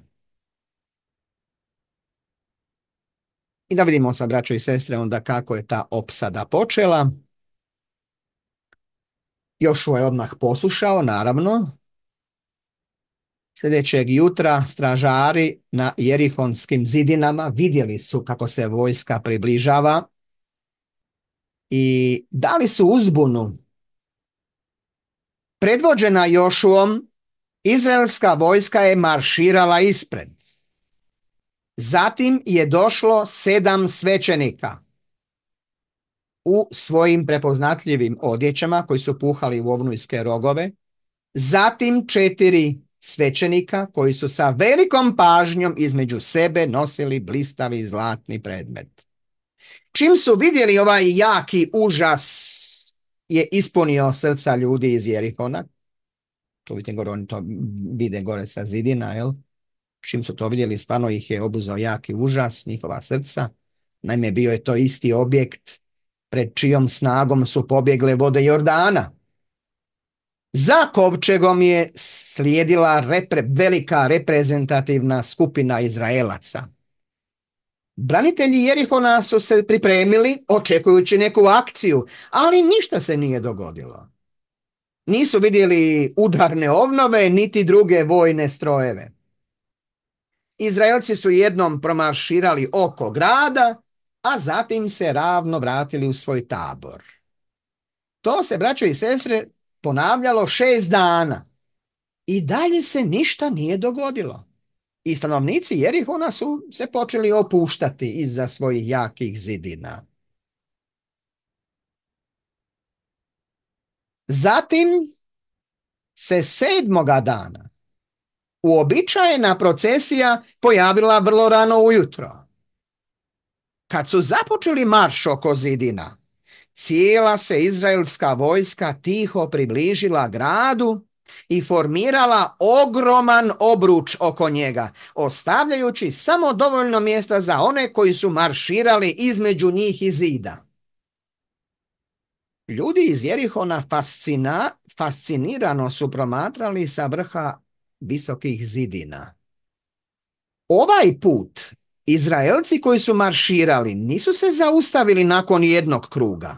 I da vidimo sad, braćo i sestre, onda kako je ta opsada počela. Jošua je odmah poslušao, naravno. Sljedećeg jutra stražari na Jerihonskim zidinama vidjeli su kako se vojska približava i dali su uzbunu Predvođena Jošuom, izraelska vojska je marširala ispred. Zatim je došlo sedam svećenika u svojim prepoznatljivim odjećama koji su puhali u ovnujske rogove. Zatim četiri svećenika koji su sa velikom pažnjom između sebe nosili blistavi zlatni predmet. Čim su vidjeli ovaj jaki užas je ispunio srca ljudi iz Jerihona. To vidite gore, oni to vide gore sa zidina, jel? Čim su to vidjeli, stvarno ih je obuzao jaki užas, njihova srca. Naime, bio je to isti objekt pred čijom snagom su pobjegle vode Jordana. Za Kovčegom je slijedila velika reprezentativna skupina Izraelaca – Branitelji Jerihona su se pripremili očekujući neku akciju, ali ništa se nije dogodilo. Nisu vidjeli udarne ovnove niti druge vojne strojeve. Izraelci su jednom promarširali oko grada, a zatim se ravno vratili u svoj tabor. To se, braćo i sestre, ponavljalo šest dana i dalje se ništa nije dogodilo i stanovnici Jerihona su se počeli opuštati iza svojih jakih zidina. Zatim se sedmoga dana uobičajena procesija pojavila vrlo rano ujutro. Kad su započeli marš oko zidina, cijela se izraelska vojska tiho približila gradu i formirala ogroman obruč oko njega, ostavljajući samo dovoljno mjesta za one koji su marširali između njih i zida. Ljudi iz Jerihona fascina, fascinirano su promatrali sa vrha visokih zidina. Ovaj put Izraelci koji su marširali nisu se zaustavili nakon jednog kruga,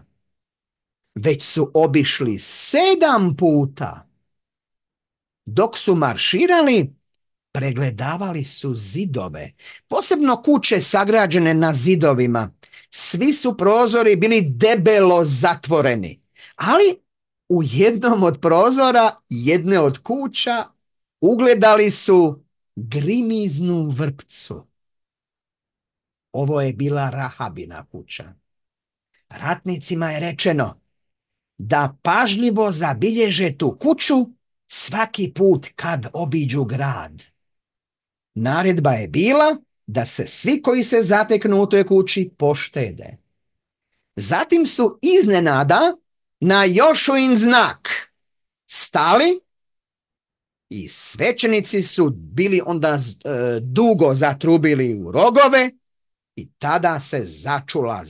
već su obišli sedam puta dok su marširali, pregledavali su zidove, posebno kuće sagrađene na zidovima. Svi su prozori bili debelo zatvoreni, ali u jednom od prozora jedne od kuća ugledali su grimiznu vrpcu. Ovo je bila Rahabina kuća. Ratnicima je rečeno da pažljivo zabilježe tu kuću svaki put kad obiđu grad. Naredba je bila da se svi koji se zateknu u toj kući poštede. Zatim su iznenada na Jošuin znak stali i svećenici su bili onda e, dugo zatrubili u rogove i tada se začula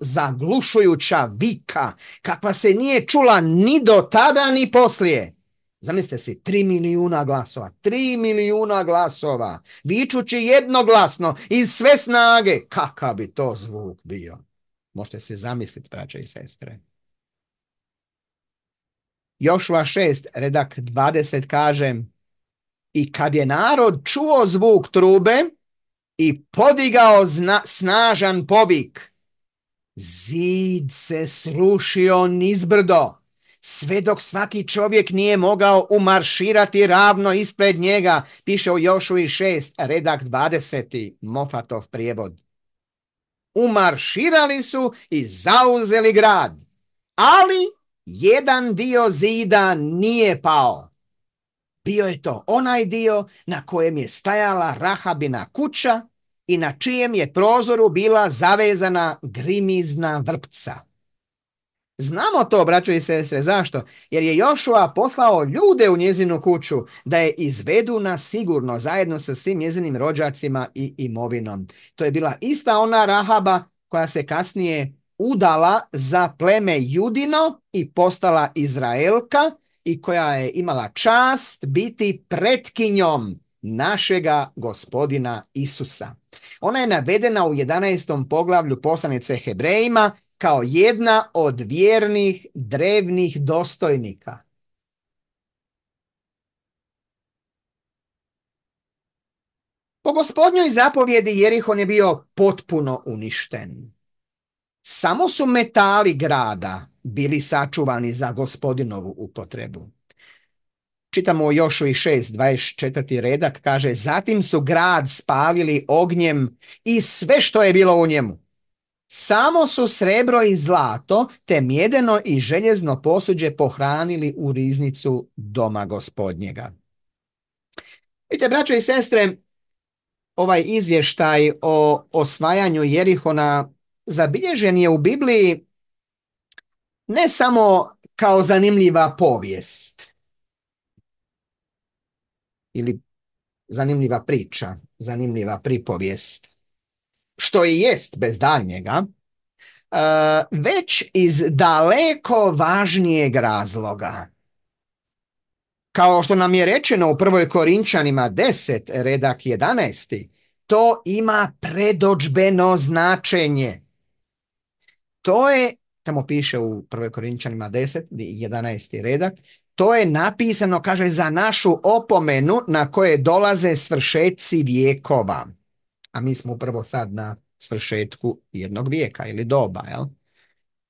zaglušujuća vika kakva se nije čula ni do tada ni poslije. Zamislite si, tri milijuna glasova, tri milijuna glasova, vičući jednoglasno iz sve snage, kakav bi to zvuk bio. Možete se zamisliti, braće i sestre. Jošva 6, redak 20 kaže I kad je narod čuo zvuk trube i podigao snažan povik, zid se srušio nizbrdo sve dok svaki čovjek nije mogao umarširati ravno ispred njega, piše u Jošu i 6, redak 20. Mofatov prijevod. Umarširali su i zauzeli grad, ali jedan dio zida nije pao. Bio je to onaj dio na kojem je stajala Rahabina kuća i na čijem je prozoru bila zavezana grimizna vrpca. Znamo to, braćo i sestre, zašto? Jer je Jošua poslao ljude u njezinu kuću da je izvedu na sigurno zajedno sa svim njezinim rođacima i imovinom. To je bila ista ona Rahaba koja se kasnije udala za pleme Judino i postala Izraelka i koja je imala čast biti pretkinjom našega gospodina Isusa. Ona je navedena u 11. poglavlju poslanice Hebrejima kao jedna od vjernih drevnih dostojnika. Po gospodnjoj zapovjedi Jerihon je bio potpuno uništen. Samo su metali grada bili sačuvani za gospodinovu upotrebu. Čitamo o Jošu i 6, 24. redak, kaže Zatim su grad spavili ognjem i sve što je bilo u njemu. Samo su srebro i zlato, te mjedeno i željezno posuđe pohranili u riznicu doma gospodnjega. Vidite, braćo i sestre, ovaj izvještaj o osvajanju Jerihona zabilježen je u Bibliji ne samo kao zanimljiva povijest ili zanimljiva priča, zanimljiva pripovijest, što i jest bez daljnjega, e, već iz daleko važnijeg razloga. Kao što nam je rečeno u prvoj Korinčanima 10, redak 11, to ima predođbeno značenje. To je, tamo piše u prvoj Korinčanima 10, 11. redak, to je napisano, kaže, za našu opomenu na koje dolaze svršeci vijekova a mi smo upravo sad na svršetku jednog vijeka ili doba. Jel?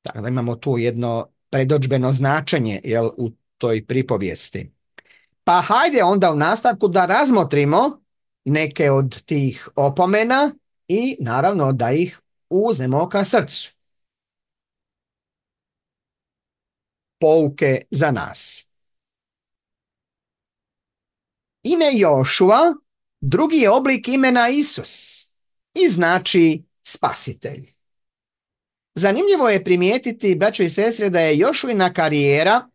Tako da imamo tu jedno predođbeno značenje jel, u toj pripovijesti. Pa hajde onda u nastavku da razmotrimo neke od tih opomena i naravno da ih uzmemo ka srcu. Pouke za nas. Ime Jošua Drugi je oblik imena Isus i znači spasitelj. Zanimljivo je primijetiti, braćo i sestre, da je Jošujna karijera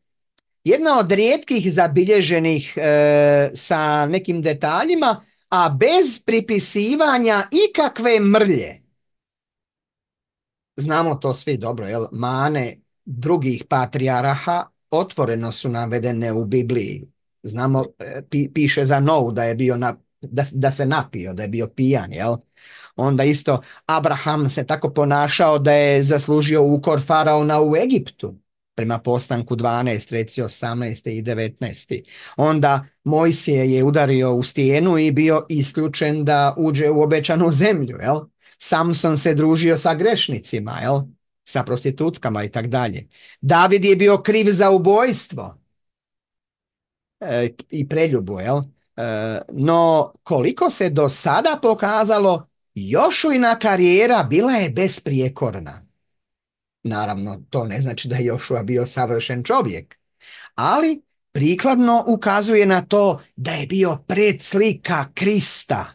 jedna od rijetkih zabilježenih e, sa nekim detaljima, a bez pripisivanja ikakve mrlje. Znamo to svi dobro, jel? Mane drugih patrijaraha otvoreno su navedene u Bibliji. Znamo, e, piše za Nou da je bio na da, da se napio, da je bio pijan, jel? Onda isto Abraham se tako ponašao da je zaslužio ukor faraona u Egiptu prema postanku 12, reci 18. i 19. Onda Mojsije je udario u stijenu i bio isključen da uđe u obećanu zemlju, jel? Samson se družio sa grešnicima, jel? Sa prostitutkama i tak dalje. David je bio kriv za ubojstvo e, i preljubu, jel? E, no, koliko se do sada pokazalo, Jošujna karijera bila je besprijekorna. Naravno, to ne znači da je Jošua bio savršen čovjek, ali prikladno ukazuje na to da je bio predslika Krista.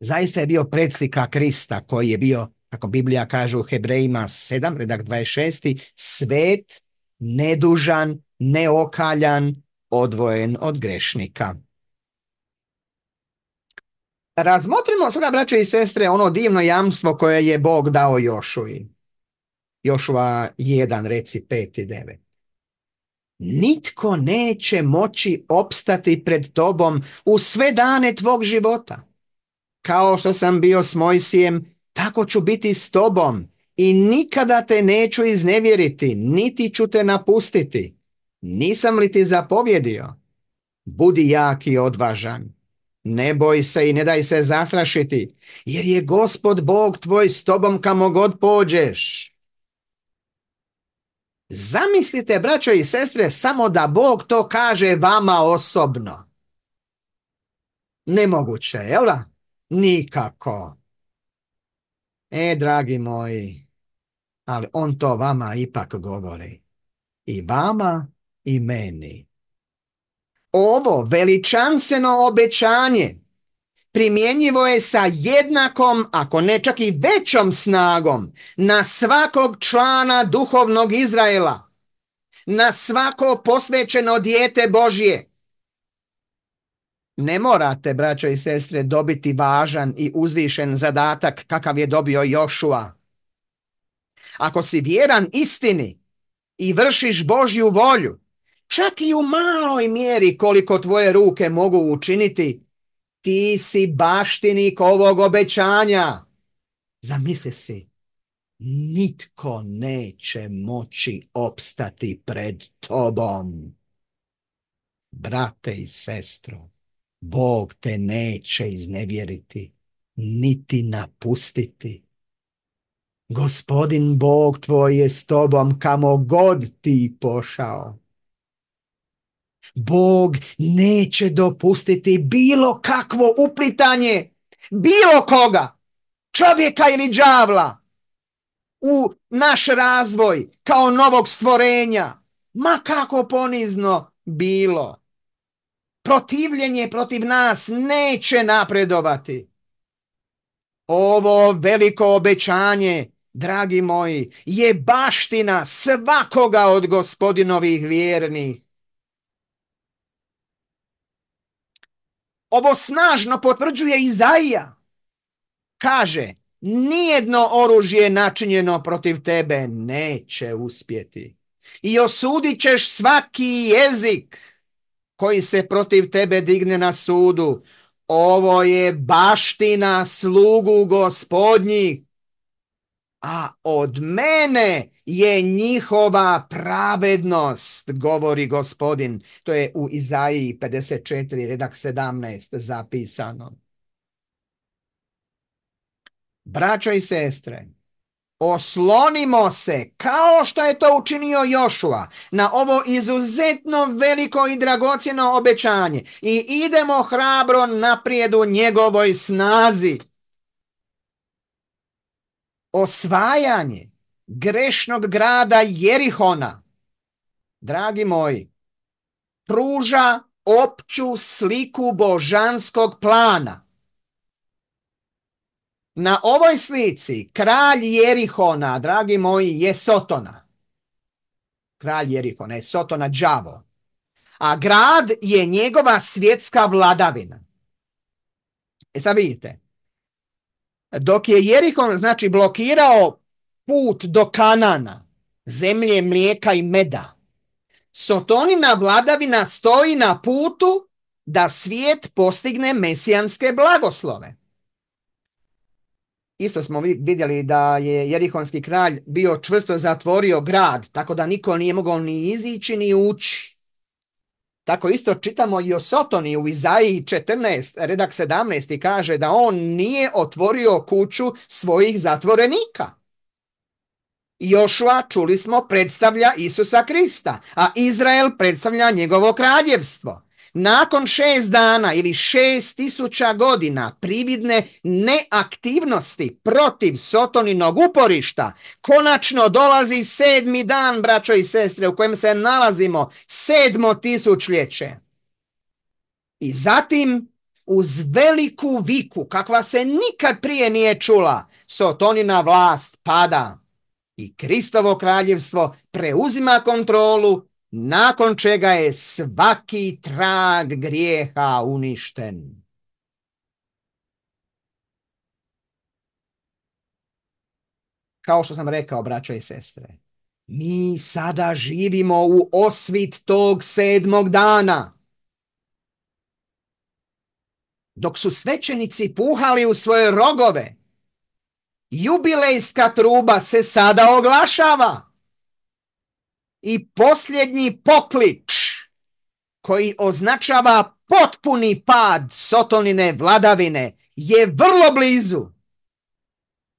Zaista je bio predslika Krista koji je bio, kako Biblija kaže u Hebrejima 7, redak 26, svet, nedužan, neokaljan, odvojen od grešnika. Razmotrimo sada, braće i sestre, ono divno jamstvo koje je Bog dao Jošuji. Jošua 1, reci 5 i 9. Nitko neće moći opstati pred tobom u sve dane tvog života. Kao što sam bio s Mojsijem, tako ću biti s tobom i nikada te neću iznevjeriti, niti ću te napustiti. Nisam li ti zapovjedio? Budi jak i odvažan ne boj se i ne daj se zastrašiti, jer je gospod Bog tvoj s tobom kamo god pođeš. Zamislite, braćo i sestre, samo da Bog to kaže vama osobno. Nemoguće, jel da? Nikako. E, dragi moji, ali on to vama ipak govori. I vama i meni. Ovo veličanstveno obećanje primjenjivo je sa jednakom, ako ne čak i većom snagom, na svakog člana duhovnog Izraela, na svako posvećeno dijete Božje. Ne morate, braćo i sestre, dobiti važan i uzvišen zadatak kakav je dobio Jošua. Ako si vjeran istini i vršiš Božju volju, čak i u maloj mjeri koliko tvoje ruke mogu učiniti, ti si baštinik ovog obećanja. Zamisli si, nitko neće moći opstati pred tobom. Brate i sestro, Bog te neće iznevjeriti, niti napustiti. Gospodin Bog tvoj je s tobom kamo god ti pošao. Bog neće dopustiti bilo kakvo uplitanje bilo koga, čovjeka ili đavla u naš razvoj kao novog stvorenja, ma kako ponizno bilo. Protivljenje protiv nas neće napredovati. Ovo veliko obećanje, dragi moji, je baština svakoga od gospodinovih vjernih. Ovo snažno potvrđuje Izaija. Kaže, nijedno oružje načinjeno protiv tebe neće uspjeti. I osudit ćeš svaki jezik koji se protiv tebe digne na sudu. Ovo je baština slugu gospodnjih a od mene je njihova pravednost, govori gospodin. To je u Izaiji 54, redak 17 zapisano. Braćo i sestre, Oslonimo se, kao što je to učinio Jošua, na ovo izuzetno veliko i dragocjeno obećanje i idemo hrabro naprijed u njegovoj snazi osvajanje grešnog grada Jerihona, dragi moji, pruža opću sliku božanskog plana. Na ovoj slici kralj Jerihona, dragi moji, je Sotona. Kralj Jerihona je Sotona džavo. A grad je njegova svjetska vladavina. E sad vidite, dok je Jerihon znači blokirao put do Kanana, zemlje mlijeka i meda, Sotonina vladavina stoji na putu da svijet postigne mesijanske blagoslove. Isto smo vidjeli da je Jerihonski kralj bio čvrsto zatvorio grad, tako da niko nije mogao ni izići ni ući. Tako isto čitamo i o Sotoni u Izaiji 14, redak 17 i kaže da on nije otvorio kuću svojih zatvorenika. Jošua, čuli smo, predstavlja Isusa Krista, a Izrael predstavlja njegovo kraljevstvo nakon šest dana ili šest tisuća godina prividne neaktivnosti protiv Sotoninog uporišta, konačno dolazi sedmi dan, braćo i sestre, u kojem se nalazimo, sedmo tisućljeće. I zatim, uz veliku viku, kakva se nikad prije nije čula, Sotonina vlast pada i Kristovo kraljevstvo preuzima kontrolu nakon čega je svaki trag grijeha uništen. Kao što sam rekao, braće i sestre, mi sada živimo u osvit tog sedmog dana. Dok su svećenici puhali u svoje rogove, jubilejska truba se sada oglašava i posljednji poklič koji označava potpuni pad Sotonine vladavine je vrlo blizu.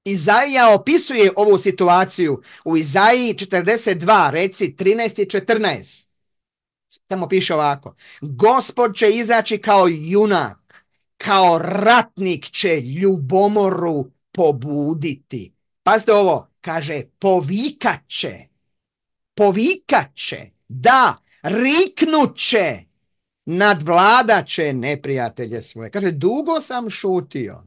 Izaija opisuje ovu situaciju u Izaiji 42, reci 13 i 14. Tamo piše ovako. Gospod će izaći kao junak, kao ratnik će ljubomoru pobuditi. Pazite ovo, kaže povikaće povikaće, da, riknuće, nadvladaće neprijatelje svoje. Kaže, dugo sam šutio,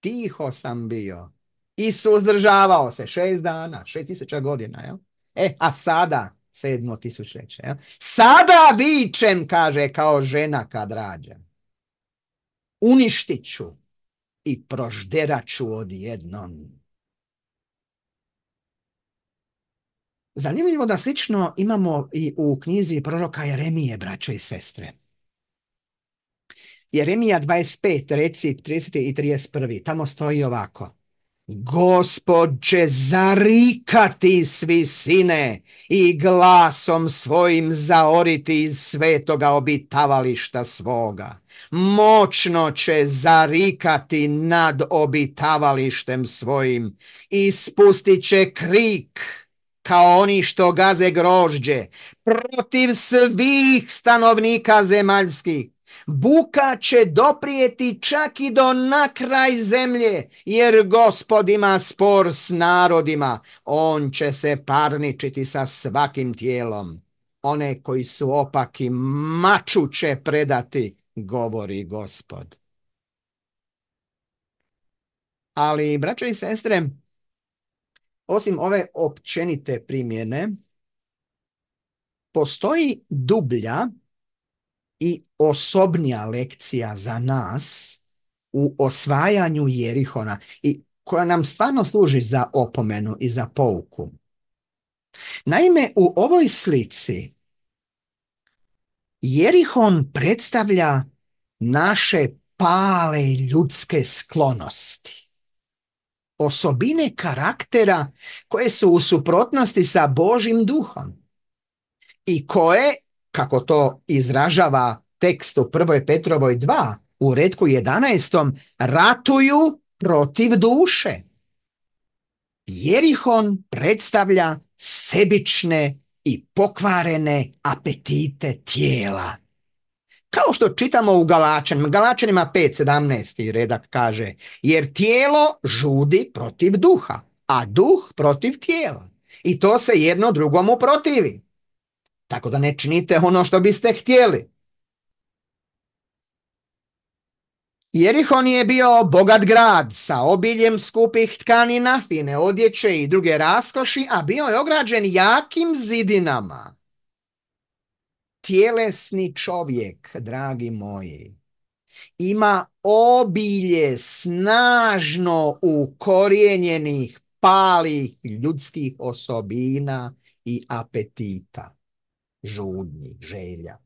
tiho sam bio i suzdržavao se šest dana, šest tisuća godina. Jel? E, a sada, sedmo tisućeće. Sada vičem, kaže, kao žena kad rađem. Uništit ću i prožderat ću odjednom Zanimljivo da slično imamo i u knjizi proroka Jeremije, braćo i sestre. Jeremija 25, reci 30 i 31. Tamo stoji ovako. Gospod će zarikati svi sine i glasom svojim zaoriti iz svetoga obitavališta svoga. Moćno će zarikati nad obitavalištem svojim i spustit će krik kao oni što gaze grožđe, protiv svih stanovnika zemaljskih. Buka će doprijeti čak i do nakraj zemlje, jer gospod ima spor s narodima. On će se parničiti sa svakim tijelom. One koji su opaki maču će predati, govori gospod. Ali, braćo i sestre, osim ove općenite primjene, postoji dublja i osobnija lekcija za nas u osvajanju Jerihona i koja nam stvarno služi za opomenu i za pouku. Naime, u ovoj slici Jerihon predstavlja naše pale ljudske sklonosti osobine karaktera koje su u suprotnosti sa Božim duhom i koje, kako to izražava tekst u 1. Petrovoj 2 u redku 11. ratuju protiv duše. Jerihon predstavlja sebične i pokvarene apetite tijela kao što čitamo u Galačanima, Galačanima 5.17. redak kaže, jer tijelo žudi protiv duha, a duh protiv tijela. I to se jedno drugomu protivi. Tako da ne činite ono što biste htjeli. Jerihon je bio bogat grad sa obiljem skupih tkanina, fine odjeće i druge raskoši, a bio je ograđen jakim zidinama tjelesni čovjek, dragi moji, ima obilje snažno ukorijenjenih palih ljudskih osobina i apetita, žudni želja.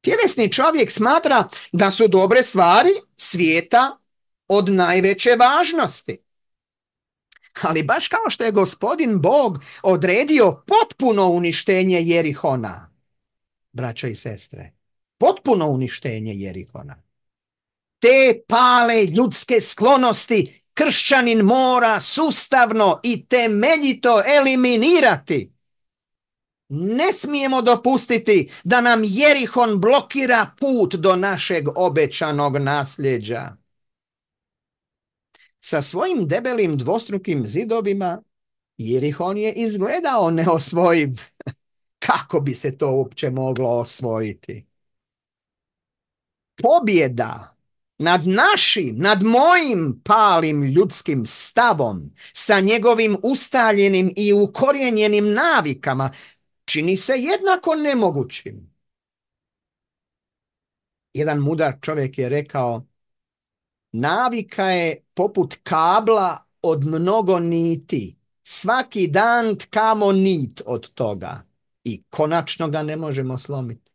Tjelesni čovjek smatra da su dobre stvari svijeta od najveće važnosti ali baš kao što je gospodin Bog odredio potpuno uništenje Jerihona, braćo i sestre, potpuno uništenje Jerihona. Te pale ljudske sklonosti kršćanin mora sustavno i temeljito eliminirati. Ne smijemo dopustiti da nam Jerihon blokira put do našeg obećanog nasljeđa sa svojim debelim dvostrukim zidovima, jer ih on je izgledao neosvojiv. Kako bi se to uopće moglo osvojiti? Pobjeda nad našim, nad mojim palim ljudskim stavom, sa njegovim ustaljenim i ukorijenjenim navikama, čini se jednako nemogućim. Jedan mudar čovjek je rekao, navika je poput kabla od mnogo niti. Svaki dan tkamo nit od toga i konačno ga ne možemo slomiti.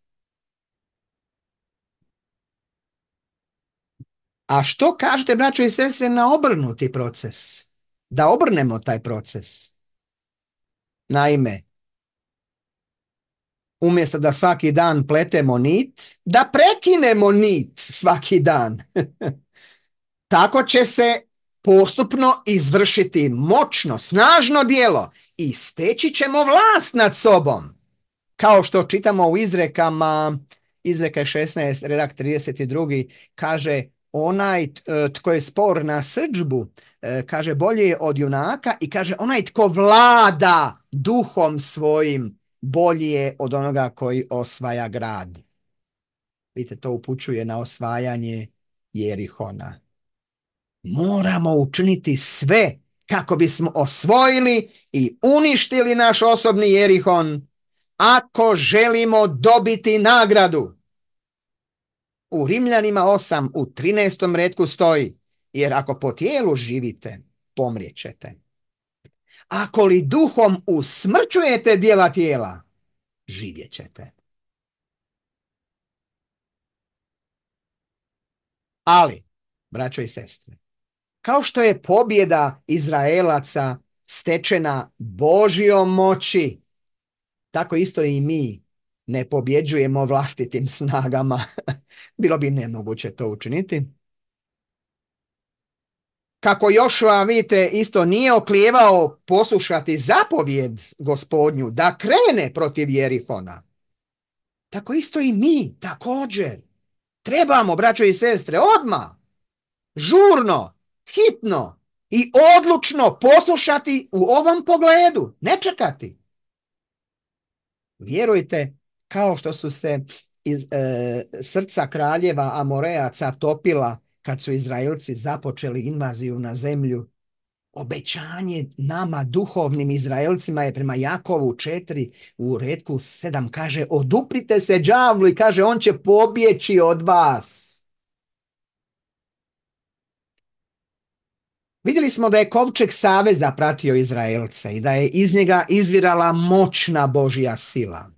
A što kažete, braćo i sestre, na obrnuti proces? Da obrnemo taj proces. Naime, umjesto da svaki dan pletemo nit, da prekinemo nit svaki dan. Tako će se postupno izvršiti moćno, snažno dijelo i steći ćemo vlast nad sobom. Kao što čitamo u izrekama, izreka 16, redak 32, kaže onaj e, tko je spor na srđbu, e, kaže bolje je od junaka i kaže onaj tko vlada duhom svojim, bolje je od onoga koji osvaja grad. Vidite, to upućuje na osvajanje Jerihona moramo učiniti sve kako bismo osvojili i uništili naš osobni Jerihon ako želimo dobiti nagradu. U Rimljanima 8 u 13. redku stoji, jer ako po tijelu živite, pomrijećete. Ako li duhom usmrćujete dijela tijela, živjet ćete. Ali, braćo i sestre, kao što je pobjeda Izraelaca stečena Božjom moći, tako isto i mi ne pobjeđujemo vlastitim snagama. Bilo bi nemoguće to učiniti. Kako Jošua, vidite, isto nije oklijevao poslušati zapovjed gospodnju da krene protiv Jerihona. Tako isto i mi, također. Trebamo, braćo i sestre, odmah, žurno, hitno i odlučno poslušati u ovom pogledu, ne čekati. Vjerujte, kao što su se iz e, srca kraljeva Amorejaca topila kad su Izraelci započeli invaziju na zemlju, obećanje nama duhovnim Izraelcima je prema Jakovu 4 u redku 7 kaže oduprite se džavlu i kaže on će pobjeći od vas. Vidjeli smo da je Kovčeg Saveza pratio Izraelce i da je iz njega izvirala moćna Božja sila.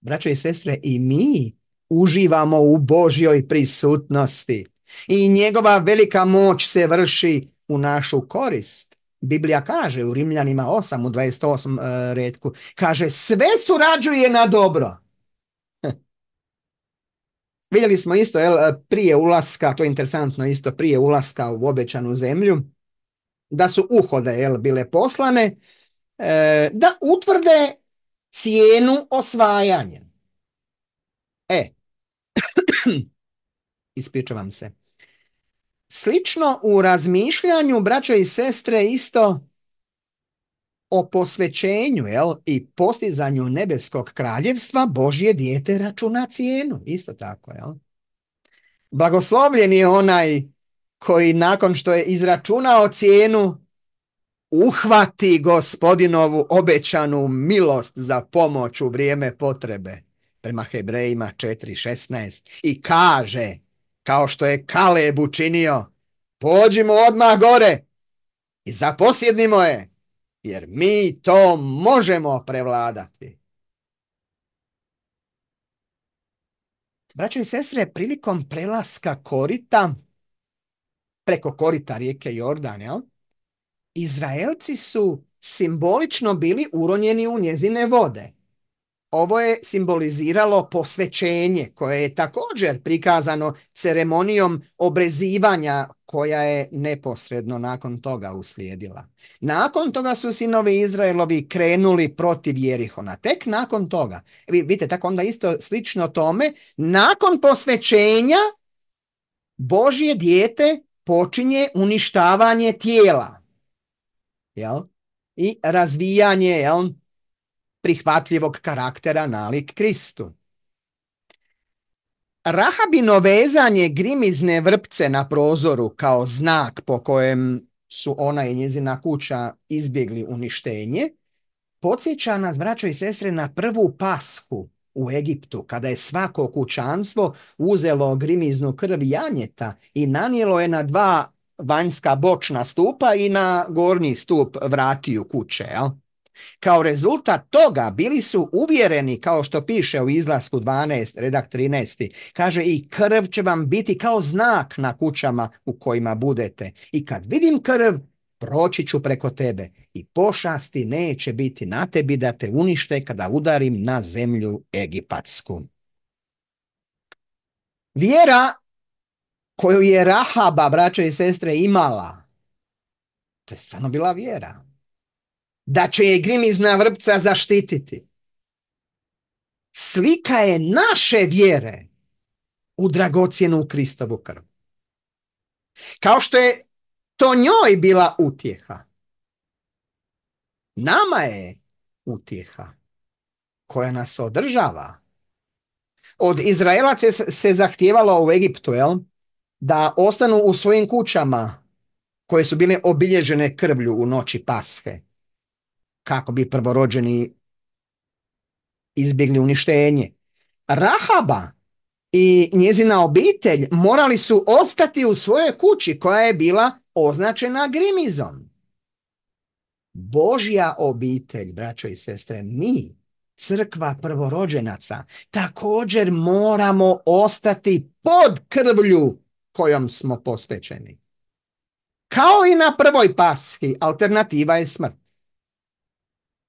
Braćo i sestre, i mi uživamo u Božjoj prisutnosti i njegova velika moć se vrši u našu korist. Biblija kaže u Rimljanima 8 u 28 e, redku, kaže sve surađuje na dobro. Vidjeli smo isto e, prije ulaska, to je interesantno isto, prije ulaska u obećanu zemlju, da su uhode jel, bile poslane, e, da utvrde cijenu osvajanja. E, ispričavam se. Slično u razmišljanju braće i sestre isto o posvećenju jel, i postizanju nebeskog kraljevstva Božje dijete računa cijenu. Isto tako, jel? Blagoslovljen je onaj koji nakon što je izračunao cijenu uhvati gospodinovu obećanu milost za pomoć u vrijeme potrebe prema Hebrejima 4.16 i kaže kao što je Kaleb učinio pođimo odmah gore i zaposjednimo je jer mi to možemo prevladati. Braćo i sestre, prilikom prelaska korita preko korita rijeke Jordana, jel? Izraelci su simbolično bili uronjeni u njezine vode. Ovo je simboliziralo posvećenje koje je također prikazano ceremonijom obrezivanja koja je neposredno nakon toga uslijedila. Nakon toga su sinovi Izraelovi krenuli protiv Jerihona. Tek nakon toga, vidite tako onda isto slično tome, nakon posvećenja Božje dijete počinje uništavanje tijela. Jel? I razvijanje jel, prihvatljivog karaktera nalik Kristu. Rahabino vezanje grimizne vrpce na prozoru kao znak po kojem su ona i njezina kuća izbjegli uništenje, podsjeća nas, braćo i sestre, na prvu pashu u Egiptu, kada je svako kućanstvo uzelo grimiznu krv janjeta i nanijelo je na dva vanjska bočna stupa i na gornji stup vratiju kuće. Jel? Kao rezultat toga bili su uvjereni, kao što piše u izlasku 12, redak 13, kaže i krv će vam biti kao znak na kućama u kojima budete. I kad vidim krv, proći ću preko tebe i pošasti neće biti na tebi da te unište kada udarim na zemlju Egipatsku. Vjera koju je Rahaba, braćo i sestre, imala, to je stvarno bila vjera. Da će je grimizna vrpca zaštititi. Slika je naše vjere u dragocjenu Kristovu krv. Kao što je to njoj bila utjeha. Nama je utjeha koja nas održava. Od Izraelaca se, zahtijevalo u Egiptu, Da ostanu u svojim kućama koje su bile obilježene krvlju u noći pashe. Kako bi prvorođeni izbjegli uništenje. Rahaba i njezina obitelj morali su ostati u svojoj kući koja je bila označena grimizom. Božja obitelj, braćo i sestre, mi, crkva prvorođenaca, također moramo ostati pod krvlju kojom smo posvećeni. Kao i na prvoj pashi, alternativa je smrt.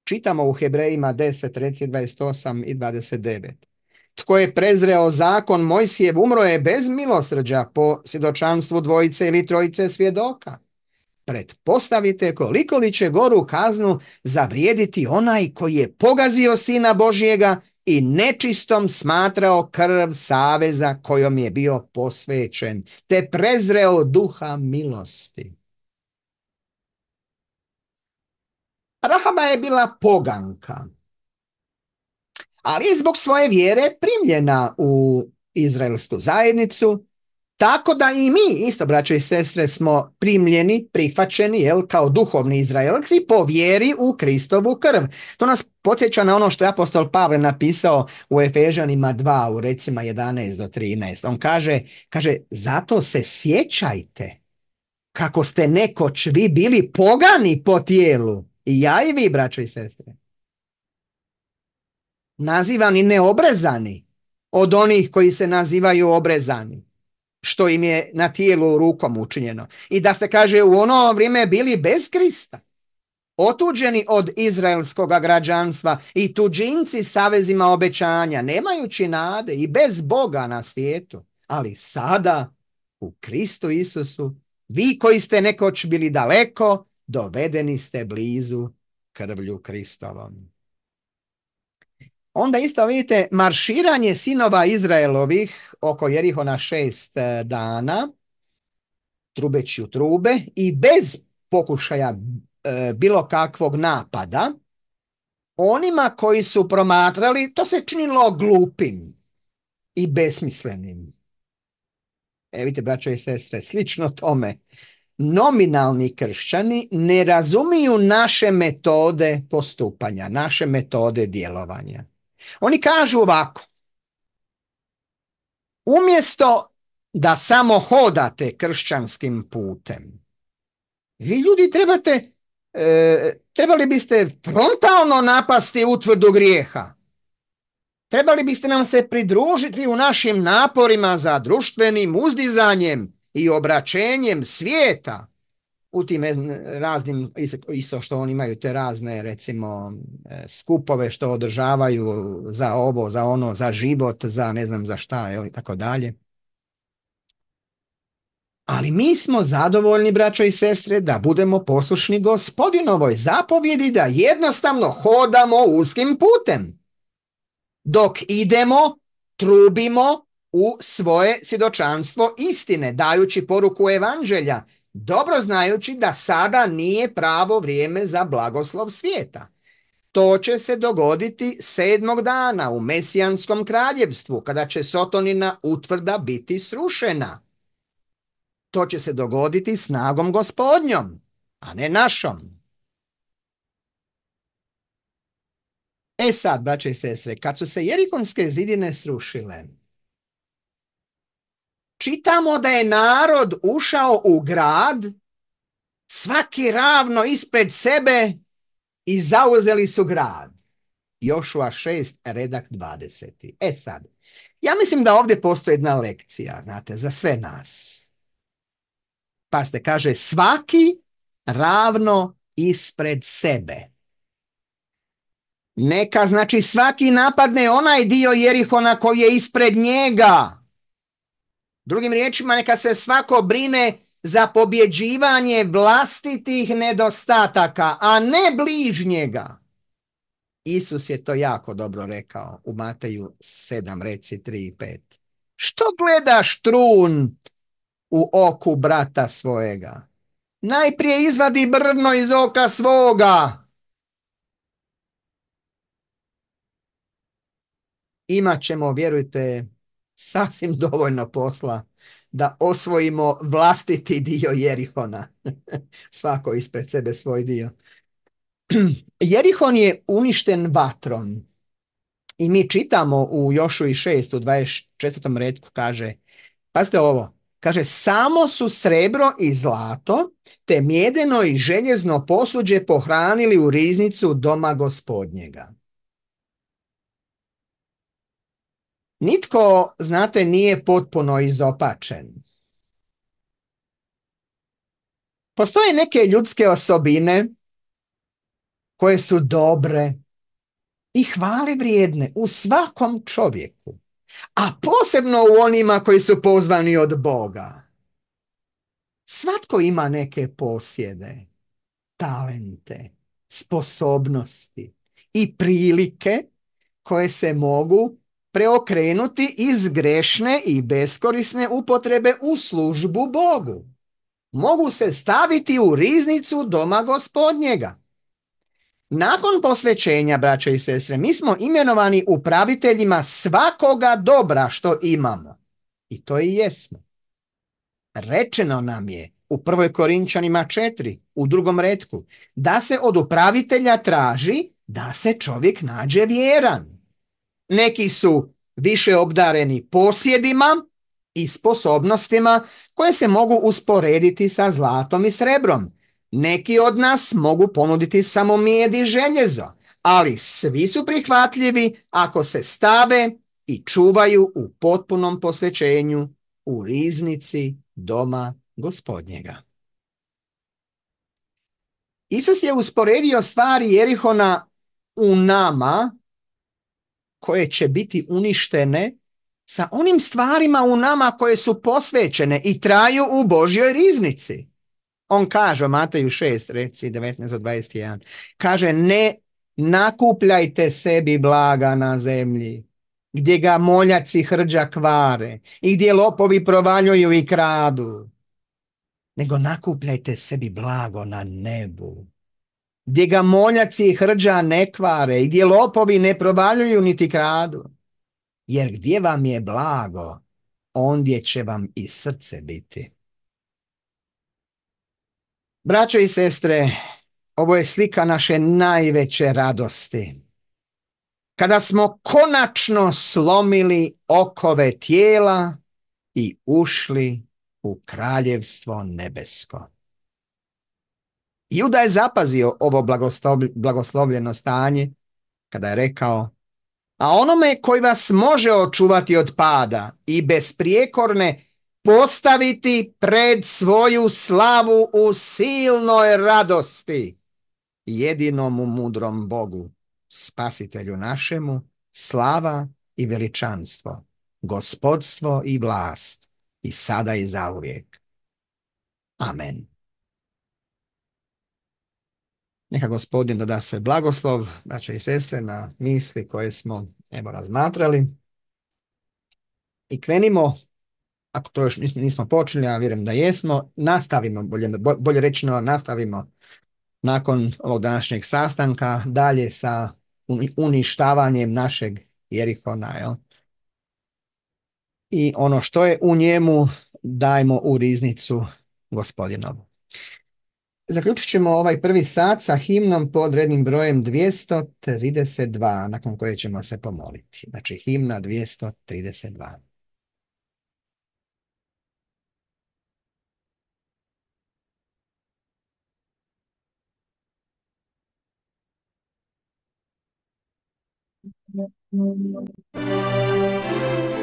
Čitamo u Hebrejima 10, reci 28 i 29. Tko je prezreo zakon Mojsijev umro je bez milosrđa po svjedočanstvu dvojice ili trojice svjedoka. Pretpostavite koliko li će goru kaznu zavrijediti onaj koji je pogazio sina Božjega i nečistom smatrao krv saveza kojom je bio posvećen, te prezreo duha milosti. Rahaba je bila poganka, ali je zbog svoje vjere primljena u izraelsku zajednicu, tako da i mi, isto braćo i sestre, smo primljeni, prihvaćeni jel, kao duhovni Izraelci po vjeri u Kristovu krv. To nas podsjeća na ono što je apostol Pavle napisao u Efežanima 2 u recima 11 do 13. On kaže, kaže, zato se sjećajte kako ste nekoć vi bili pogani po tijelu. I ja i vi, braćo i sestre nazivani neobrezani od onih koji se nazivaju obrezani što im je na tijelu rukom učinjeno. I da se kaže u ono vrijeme bili bez Krista, otuđeni od izraelskog građanstva i tuđinci savezima obećanja, nemajući nade i bez Boga na svijetu. Ali sada u Kristu Isusu, vi koji ste nekoć bili daleko, dovedeni ste blizu krvlju Kristovom. Onda isto vidite marširanje sinova Izraelovih oko Jerihona šest e, dana, trubeći u trube i bez pokušaja e, bilo kakvog napada, onima koji su promatrali, to se činilo glupim i besmislenim. E vidite, braćo i sestre, slično tome. Nominalni kršćani ne razumiju naše metode postupanja, naše metode djelovanja. Oni kažu ovako. Umjesto da samo hodate kršćanskim putem, vi ljudi trebate, e, trebali biste frontalno napasti utvrdu grijeha. Trebali biste nam se pridružiti u našim naporima za društvenim uzdizanjem i obraćenjem svijeta u tim e, raznim, isto što oni imaju te razne recimo e, skupove što održavaju za ovo, za ono, za život, za ne znam za šta i tako dalje. Ali mi smo zadovoljni, braćo i sestre, da budemo poslušni gospodinovoj zapovjedi da jednostavno hodamo uskim putem. Dok idemo, trubimo u svoje svjedočanstvo istine, dajući poruku evanđelja dobro znajući da sada nije pravo vrijeme za blagoslov svijeta. To će se dogoditi sedmog dana u Mesijanskom kraljevstvu, kada će Sotonina utvrda biti srušena. To će se dogoditi snagom gospodnjom, a ne našom. E sad, braće i sestre, kad su se jerikonske zidine srušile, čitamo da je narod ušao u grad, svaki ravno ispred sebe i zauzeli su grad. Jošua 6, redak 20. E sad, ja mislim da ovdje postoji jedna lekcija, znate, za sve nas. ste kaže svaki ravno ispred sebe. Neka znači svaki napadne onaj dio Jerihona koji je ispred njega. Drugim riječima, neka se svako brine za pobjeđivanje vlastitih nedostataka, a ne bližnjega. Isus je to jako dobro rekao u Mateju 7, reci 3 i 5. Što gledaš trun u oku brata svojega? Najprije izvadi brno iz oka svoga. Imaćemo, vjerujte, sasvim dovoljno posla da osvojimo vlastiti dio Jerihona. Svako ispred sebe svoj dio. Jerihon je uništen vatrom. I mi čitamo u Jošu i 6, u 24. redku kaže, pazite ovo, kaže, samo su srebro i zlato, te mjedeno i željezno posuđe pohranili u riznicu doma gospodnjega. Nitko, znate, nije potpuno izopačen. Postoje neke ljudske osobine koje su dobre i hvale vrijedne u svakom čovjeku, a posebno u onima koji su pozvani od Boga. Svatko ima neke posjede, talente, sposobnosti i prilike koje se mogu preokrenuti iz grešne i beskorisne upotrebe u službu Bogu. Mogu se staviti u riznicu doma gospodnjega. Nakon posvećenja, braćo i sestre, mi smo imenovani upraviteljima svakoga dobra što imamo. I to i jesmo. Rečeno nam je u 1. Korinčanima 4, u drugom redku, da se od upravitelja traži da se čovjek nađe vjeran neki su više obdareni posjedima i sposobnostima koje se mogu usporediti sa zlatom i srebrom. Neki od nas mogu ponuditi samo mijed i željezo, ali svi su prihvatljivi ako se stave i čuvaju u potpunom posvećenju u riznici doma gospodnjega. Isus je usporedio stvari Jerihona u nama koje će biti uništene sa onim stvarima u nama koje su posvećene i traju u Božjoj riznici. On kaže, Mateju 6, reci 19 od 21, kaže ne nakupljajte sebi blaga na zemlji, gdje ga moljaci hrđa kvare i gdje lopovi provaljuju i kradu, nego nakupljajte sebi blago na nebu, gdje ga moljaci i hrđa ne kvare i gdje lopovi ne provaljuju niti kradu. Jer gdje vam je blago, ondje će vam i srce biti. Braćo i sestre, ovo je slika naše najveće radosti. Kada smo konačno slomili okove tijela i ušli u kraljevstvo nebesko. Juda je zapazio ovo blagoslovljeno stanje kada je rekao a onome koji vas može očuvati od pada i besprijekorne postaviti pred svoju slavu u silnoj radosti jedinomu mudrom Bogu, spasitelju našemu, slava i veličanstvo, gospodstvo i vlast i sada i zauvijek. Amen. Neka gospodin da svoj blagoslov, braća i sestre, na misli koje smo evo razmatrali. I krenimo, ako to još nismo, nismo počeli, a vjerujem da jesmo, nastavimo, bolje, bolje rečeno nastavimo nakon ovog današnjeg sastanka dalje sa uništavanjem našeg Jerihona. Jel? I ono što je u njemu dajmo u riznicu gospodinovu. Zaključit ćemo ovaj prvi sat sa himnom pod rednim brojem 232, nakon koje ćemo se pomoliti. Znači himna 232. Thank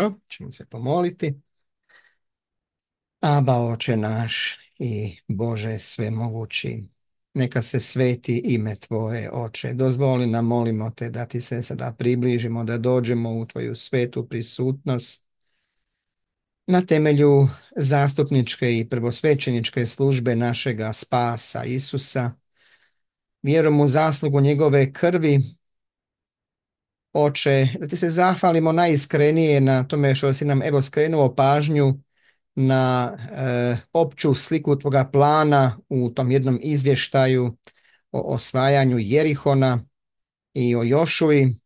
Dobro, ćemo se pomoliti. Aba oče naš i Bože mogući, neka se sveti ime Tvoje, oče. Dozvoli nam, molimo Te, da Ti se sada približimo, da dođemo u Tvoju svetu prisutnost. Na temelju zastupničke i prvosvećeničke službe našega spasa Isusa, vjerom u zaslugu njegove krvi, Oče, da ti se zahvalimo najiskrenije na tome što si nam evo skrenuo pažnju na eh, opću sliku tvoga plana u tom jednom izvještaju o osvajanju Jerihona i o Jošuvi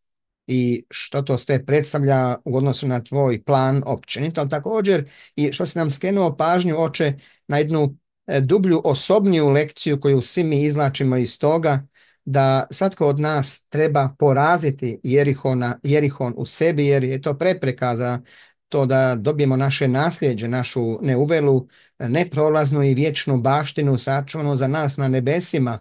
i što to sve predstavlja u odnosu na tvoj plan općenito, ali također i što si nam skrenuo pažnju, oče, na jednu eh, dublju osobniju lekciju koju svi mi izlačimo iz toga, da svatko od nas treba poraziti Jerihona, Jerihon u sebi jer je to prepreka za to da dobijemo naše nasljeđe, našu neuvelu, neprolaznu i vječnu baštinu sačuvanu za nas na nebesima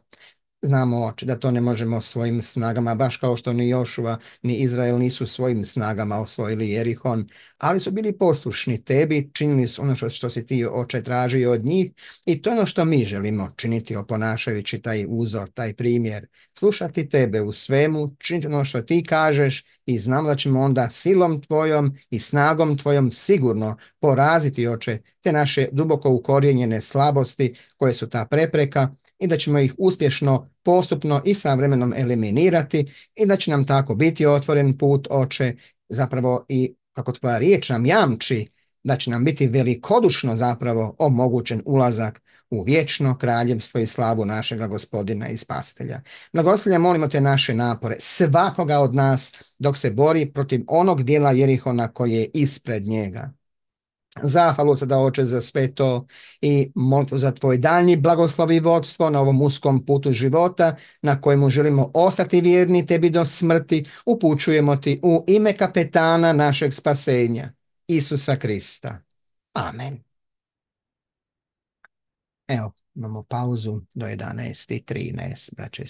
znamo da to ne možemo svojim snagama, baš kao što ni Jošua ni Izrael nisu svojim snagama osvojili Jerihon, ali su bili poslušni tebi, činili su ono što, što si ti oče tražio od njih i to je ono što mi želimo činiti oponašajući taj uzor, taj primjer, slušati tebe u svemu, činiti ono što ti kažeš i znam da ćemo onda silom tvojom i snagom tvojom sigurno poraziti oče te naše duboko ukorijenjene slabosti koje su ta prepreka i da ćemo ih uspješno, postupno i sa vremenom eliminirati i da će nam tako biti otvoren put oče zapravo i kako tvoja riječ nam jamči da će nam biti velikodušno zapravo omogućen ulazak u vječno kraljevstvo i slavu našega gospodina i spastelja. Blagoslavlja, molimo te naše napore, svakoga od nas dok se bori protiv onog dijela Jerihona koji je ispred njega. Zahvalu se da oče za sve to i molitvu za tvoj daljnji blagoslovi vodstvo na ovom uskom putu života na kojemu želimo ostati vjerni tebi do smrti, upućujemo ti u ime kapetana našeg spasenja, Isusa Krista. Amen. Evo, imamo pauzu do 11.13, braće